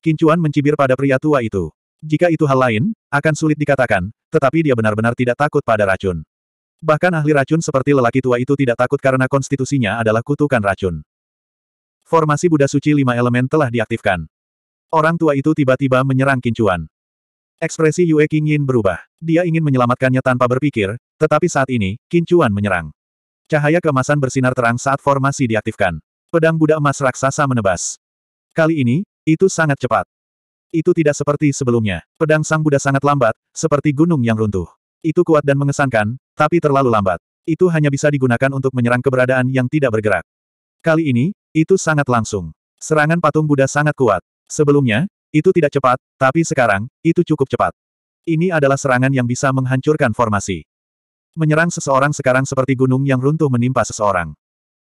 Kincuan mencibir pada pria tua itu. Jika itu hal lain, akan sulit dikatakan, tetapi dia benar-benar tidak takut pada racun. Bahkan ahli racun seperti lelaki tua itu tidak takut karena konstitusinya adalah kutukan racun. Formasi Buddha Suci lima elemen telah diaktifkan. Orang tua itu tiba-tiba menyerang kincuan. Ekspresi Yue Qingyin berubah. Dia ingin menyelamatkannya tanpa berpikir, tetapi saat ini, kincuan menyerang. Cahaya kemasan bersinar terang saat formasi diaktifkan. Pedang Buddha emas raksasa menebas. Kali ini, itu sangat cepat. Itu tidak seperti sebelumnya. Pedang Sang Buddha sangat lambat, seperti gunung yang runtuh. Itu kuat dan mengesankan, tapi terlalu lambat. Itu hanya bisa digunakan untuk menyerang keberadaan yang tidak bergerak. Kali ini, itu sangat langsung. Serangan patung Buddha sangat kuat. Sebelumnya, itu tidak cepat, tapi sekarang, itu cukup cepat. Ini adalah serangan yang bisa menghancurkan formasi. Menyerang seseorang sekarang seperti gunung yang runtuh menimpa seseorang.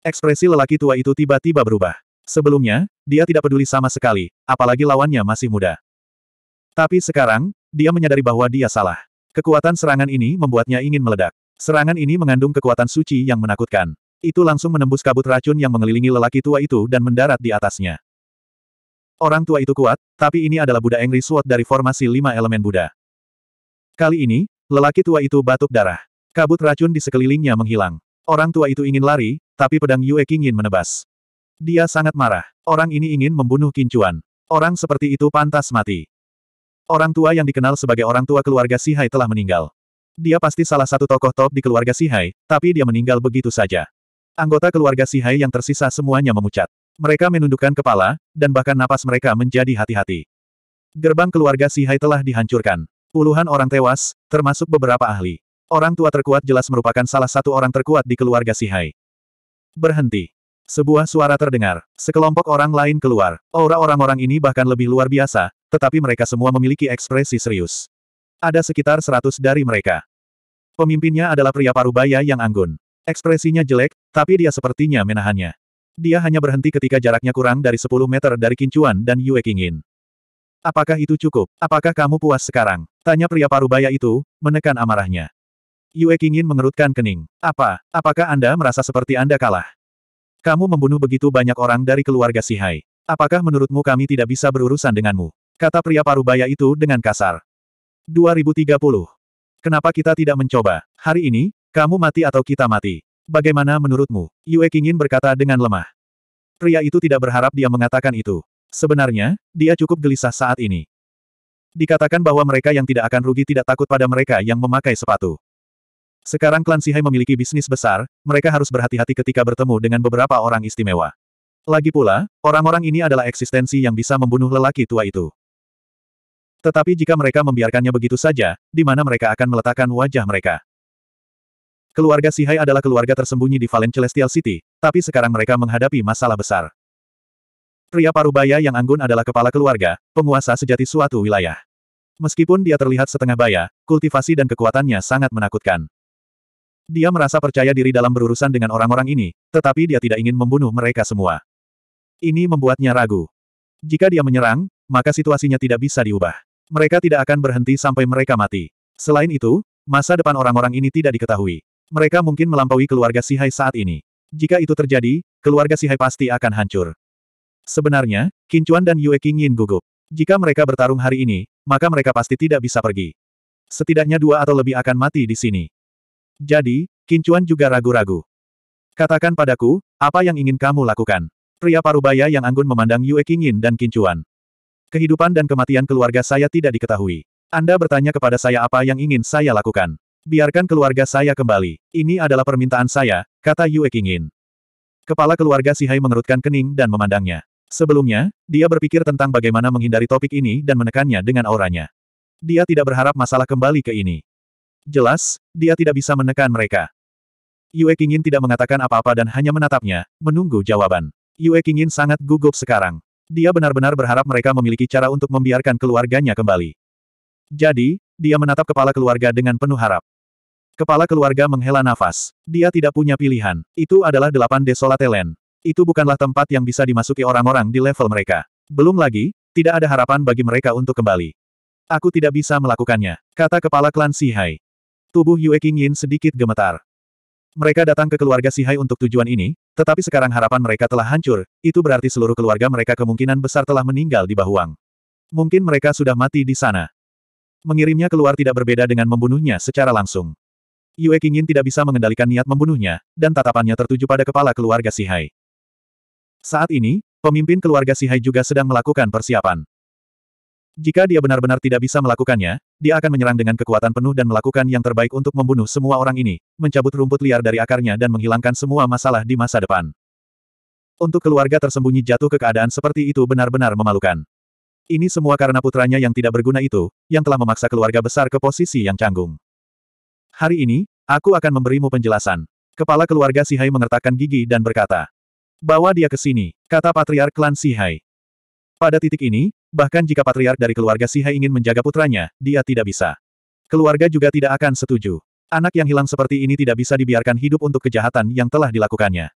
Ekspresi lelaki tua itu tiba-tiba berubah. Sebelumnya, dia tidak peduli sama sekali, apalagi lawannya masih muda. Tapi sekarang, dia menyadari bahwa dia salah. Kekuatan serangan ini membuatnya ingin meledak. Serangan ini mengandung kekuatan suci yang menakutkan. Itu langsung menembus kabut racun yang mengelilingi lelaki tua itu dan mendarat di atasnya. Orang tua itu kuat, tapi ini adalah Buddha Engri Sword dari formasi lima elemen Buddha. Kali ini, lelaki tua itu batuk darah. Kabut racun di sekelilingnya menghilang. Orang tua itu ingin lari, tapi pedang Yue ingin menebas. Dia sangat marah. Orang ini ingin membunuh Kincuan. Orang seperti itu pantas mati. Orang tua yang dikenal sebagai orang tua keluarga Sihai telah meninggal. Dia pasti salah satu tokoh top di keluarga Sihai, tapi dia meninggal begitu saja. Anggota keluarga Sihai yang tersisa semuanya memucat. Mereka menundukkan kepala, dan bahkan napas mereka menjadi hati-hati. Gerbang keluarga Sihai telah dihancurkan. Puluhan orang tewas, termasuk beberapa ahli. Orang tua terkuat jelas merupakan salah satu orang terkuat di keluarga Sihai. Berhenti. Sebuah suara terdengar. Sekelompok orang lain keluar. Aura orang-orang ini bahkan lebih luar biasa, tetapi mereka semua memiliki ekspresi serius. Ada sekitar seratus dari mereka. Pemimpinnya adalah pria parubaya yang anggun. Ekspresinya jelek, tapi dia sepertinya menahannya. Dia hanya berhenti ketika jaraknya kurang dari 10 meter dari Kincuan dan Yue Kingin. Apakah itu cukup? Apakah kamu puas sekarang? Tanya pria parubaya itu, menekan amarahnya. Yue Kingin mengerutkan kening. Apa? Apakah Anda merasa seperti Anda kalah? Kamu membunuh begitu banyak orang dari keluarga Sihai. Apakah menurutmu kami tidak bisa berurusan denganmu? Kata pria parubaya itu dengan kasar. 2030. Kenapa kita tidak mencoba? Hari ini, kamu mati atau kita mati. Bagaimana menurutmu? Yue Qingyin berkata dengan lemah. Pria itu tidak berharap dia mengatakan itu. Sebenarnya, dia cukup gelisah saat ini. Dikatakan bahwa mereka yang tidak akan rugi tidak takut pada mereka yang memakai sepatu. Sekarang klan Sihai memiliki bisnis besar, mereka harus berhati-hati ketika bertemu dengan beberapa orang istimewa. Lagi pula, orang-orang ini adalah eksistensi yang bisa membunuh lelaki tua itu. Tetapi jika mereka membiarkannya begitu saja, di mana mereka akan meletakkan wajah mereka? Keluarga Sihai adalah keluarga tersembunyi di Valen Celestial City, tapi sekarang mereka menghadapi masalah besar. Pria parubaya yang anggun adalah kepala keluarga, penguasa sejati suatu wilayah. Meskipun dia terlihat setengah baya, kultivasi dan kekuatannya sangat menakutkan. Dia merasa percaya diri dalam berurusan dengan orang-orang ini, tetapi dia tidak ingin membunuh mereka semua. Ini membuatnya ragu. Jika dia menyerang, maka situasinya tidak bisa diubah. Mereka tidak akan berhenti sampai mereka mati. Selain itu, masa depan orang-orang ini tidak diketahui. Mereka mungkin melampaui keluarga Sihai saat ini. Jika itu terjadi, keluarga Sihai pasti akan hancur. Sebenarnya, Kincuan dan Yue Qingyin gugup. Jika mereka bertarung hari ini, maka mereka pasti tidak bisa pergi. Setidaknya dua atau lebih akan mati di sini. Jadi, Kincuan juga ragu-ragu. Katakan padaku, apa yang ingin kamu lakukan? Pria parubaya yang anggun memandang Yue Qingyin dan Kincuan. Kehidupan dan kematian keluarga saya tidak diketahui. Anda bertanya kepada saya apa yang ingin saya lakukan. Biarkan keluarga saya kembali. Ini adalah permintaan saya, kata Yue Kingin. Kepala keluarga Sihai mengerutkan kening dan memandangnya. Sebelumnya, dia berpikir tentang bagaimana menghindari topik ini dan menekannya dengan auranya. Dia tidak berharap masalah kembali ke ini. Jelas, dia tidak bisa menekan mereka. Yue Kingin tidak mengatakan apa-apa dan hanya menatapnya, menunggu jawaban. Yue Kingin sangat gugup sekarang. Dia benar-benar berharap mereka memiliki cara untuk membiarkan keluarganya kembali. Jadi, dia menatap kepala keluarga dengan penuh harap. Kepala keluarga menghela nafas. Dia tidak punya pilihan. Itu adalah delapan desolate land. Itu bukanlah tempat yang bisa dimasuki orang-orang di level mereka. Belum lagi, tidak ada harapan bagi mereka untuk kembali. Aku tidak bisa melakukannya, kata kepala klan Sihai. Tubuh Yue Qingyin sedikit gemetar. Mereka datang ke keluarga Sihai untuk tujuan ini, tetapi sekarang harapan mereka telah hancur, itu berarti seluruh keluarga mereka kemungkinan besar telah meninggal di Bahuang. Mungkin mereka sudah mati di sana. Mengirimnya keluar tidak berbeda dengan membunuhnya secara langsung. Yue Qingyin tidak bisa mengendalikan niat membunuhnya, dan tatapannya tertuju pada kepala keluarga Sihai. Saat ini, pemimpin keluarga Sihai juga sedang melakukan persiapan. Jika dia benar-benar tidak bisa melakukannya, dia akan menyerang dengan kekuatan penuh dan melakukan yang terbaik untuk membunuh semua orang ini, mencabut rumput liar dari akarnya dan menghilangkan semua masalah di masa depan. Untuk keluarga tersembunyi jatuh ke keadaan seperti itu benar-benar memalukan. Ini semua karena putranya yang tidak berguna itu, yang telah memaksa keluarga besar ke posisi yang canggung. Hari ini, aku akan memberimu penjelasan. Kepala keluarga Sihai mengertakkan gigi dan berkata, Bawa dia ke sini, kata Patriark Klan Sihai. Pada titik ini, Bahkan jika patriark dari keluarga Sihai ingin menjaga putranya, dia tidak bisa. Keluarga juga tidak akan setuju. Anak yang hilang seperti ini tidak bisa dibiarkan hidup untuk kejahatan yang telah dilakukannya.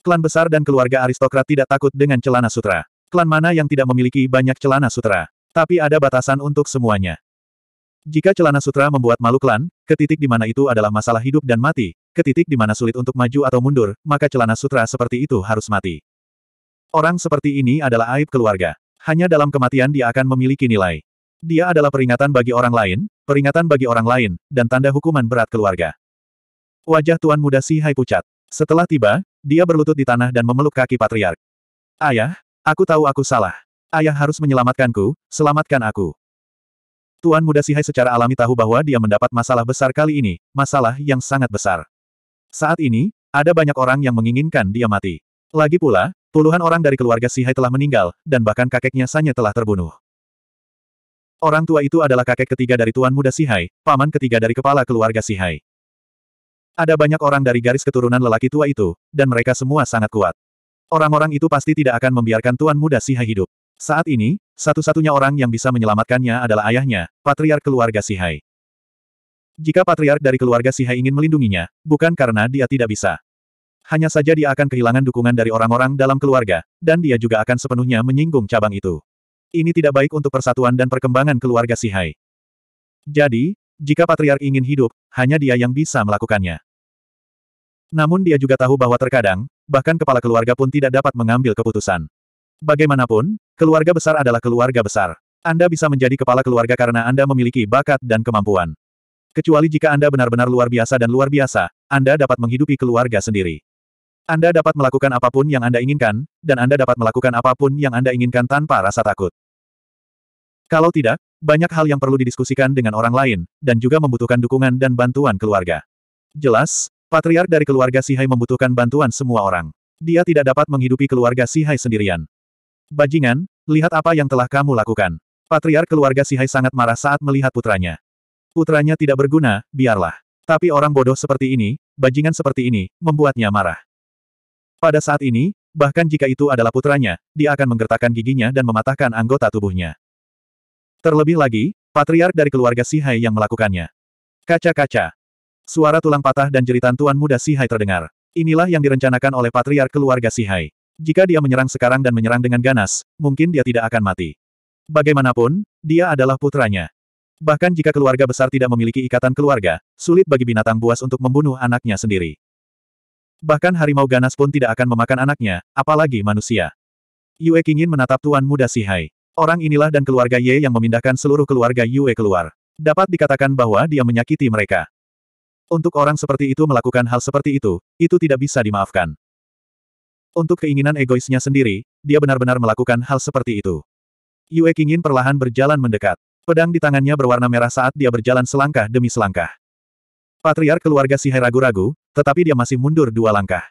Klan besar dan keluarga aristokrat tidak takut dengan celana sutra. Klan mana yang tidak memiliki banyak celana sutra? Tapi ada batasan untuk semuanya. Jika celana sutra membuat malu klan, ke titik di mana itu adalah masalah hidup dan mati, ke titik di mana sulit untuk maju atau mundur, maka celana sutra seperti itu harus mati. Orang seperti ini adalah aib keluarga. Hanya dalam kematian dia akan memiliki nilai. Dia adalah peringatan bagi orang lain, peringatan bagi orang lain, dan tanda hukuman berat keluarga. Wajah Tuan Muda Si Hai pucat. Setelah tiba, dia berlutut di tanah dan memeluk kaki patriark. Ayah, aku tahu aku salah. Ayah harus menyelamatkanku, selamatkan aku. Tuan Muda Sihai secara alami tahu bahwa dia mendapat masalah besar kali ini, masalah yang sangat besar. Saat ini, ada banyak orang yang menginginkan dia mati. Lagi pula, Puluhan orang dari keluarga Sihai telah meninggal, dan bahkan kakeknya Sanya telah terbunuh. Orang tua itu adalah kakek ketiga dari Tuan Muda Sihai, paman ketiga dari kepala keluarga Sihai. Ada banyak orang dari garis keturunan lelaki tua itu, dan mereka semua sangat kuat. Orang-orang itu pasti tidak akan membiarkan Tuan Muda Sihai hidup. Saat ini, satu-satunya orang yang bisa menyelamatkannya adalah ayahnya, patriark keluarga Sihai. Jika patriark dari keluarga Sihai ingin melindunginya, bukan karena dia tidak bisa hanya saja dia akan kehilangan dukungan dari orang-orang dalam keluarga, dan dia juga akan sepenuhnya menyinggung cabang itu. Ini tidak baik untuk persatuan dan perkembangan keluarga Sihai. Jadi, jika patriark ingin hidup, hanya dia yang bisa melakukannya. Namun dia juga tahu bahwa terkadang, bahkan kepala keluarga pun tidak dapat mengambil keputusan. Bagaimanapun, keluarga besar adalah keluarga besar. Anda bisa menjadi kepala keluarga karena Anda memiliki bakat dan kemampuan. Kecuali jika Anda benar-benar luar biasa dan luar biasa, Anda dapat menghidupi keluarga sendiri. Anda dapat melakukan apapun yang Anda inginkan, dan Anda dapat melakukan apapun yang Anda inginkan tanpa rasa takut. Kalau tidak, banyak hal yang perlu didiskusikan dengan orang lain, dan juga membutuhkan dukungan dan bantuan keluarga. Jelas, patriark dari keluarga Sihai membutuhkan bantuan semua orang. Dia tidak dapat menghidupi keluarga Sihai sendirian. Bajingan, lihat apa yang telah kamu lakukan. Patriark keluarga Sihai sangat marah saat melihat putranya. Putranya tidak berguna, biarlah. Tapi orang bodoh seperti ini, bajingan seperti ini, membuatnya marah. Pada saat ini, bahkan jika itu adalah putranya, dia akan menggertakkan giginya dan mematahkan anggota tubuhnya. Terlebih lagi, patriark dari keluarga Sihai yang melakukannya. Kaca-kaca. Suara tulang patah dan jeritan tuan muda Sihai terdengar. Inilah yang direncanakan oleh patriark keluarga Sihai. Jika dia menyerang sekarang dan menyerang dengan ganas, mungkin dia tidak akan mati. Bagaimanapun, dia adalah putranya. Bahkan jika keluarga besar tidak memiliki ikatan keluarga, sulit bagi binatang buas untuk membunuh anaknya sendiri. Bahkan harimau ganas pun tidak akan memakan anaknya, apalagi manusia. Yue ingin menatap tuan muda sihai. Orang inilah dan keluarga Ye yang memindahkan seluruh keluarga Yue keluar. Dapat dikatakan bahwa dia menyakiti mereka. Untuk orang seperti itu melakukan hal seperti itu, itu tidak bisa dimaafkan. Untuk keinginan egoisnya sendiri, dia benar-benar melakukan hal seperti itu. Yue Kingin perlahan berjalan mendekat. Pedang di tangannya berwarna merah saat dia berjalan selangkah demi selangkah. Patriar keluarga Sihai ragu-ragu, tetapi dia masih mundur dua langkah.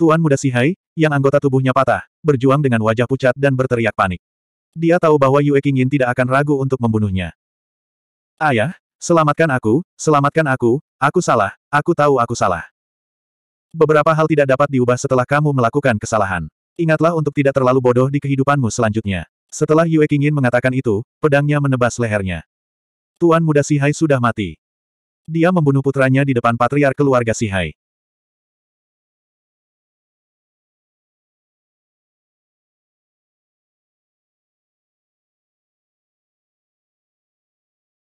Tuan muda Sihai, yang anggota tubuhnya patah, berjuang dengan wajah pucat dan berteriak panik. Dia tahu bahwa Yue Qingyin tidak akan ragu untuk membunuhnya. Ayah, selamatkan aku, selamatkan aku, aku salah, aku tahu aku salah. Beberapa hal tidak dapat diubah setelah kamu melakukan kesalahan. Ingatlah untuk tidak terlalu bodoh di kehidupanmu selanjutnya. Setelah Yue Qingyin mengatakan itu, pedangnya menebas lehernya. Tuan muda Sihai sudah mati. Dia membunuh putranya di depan patriark keluarga Sihai.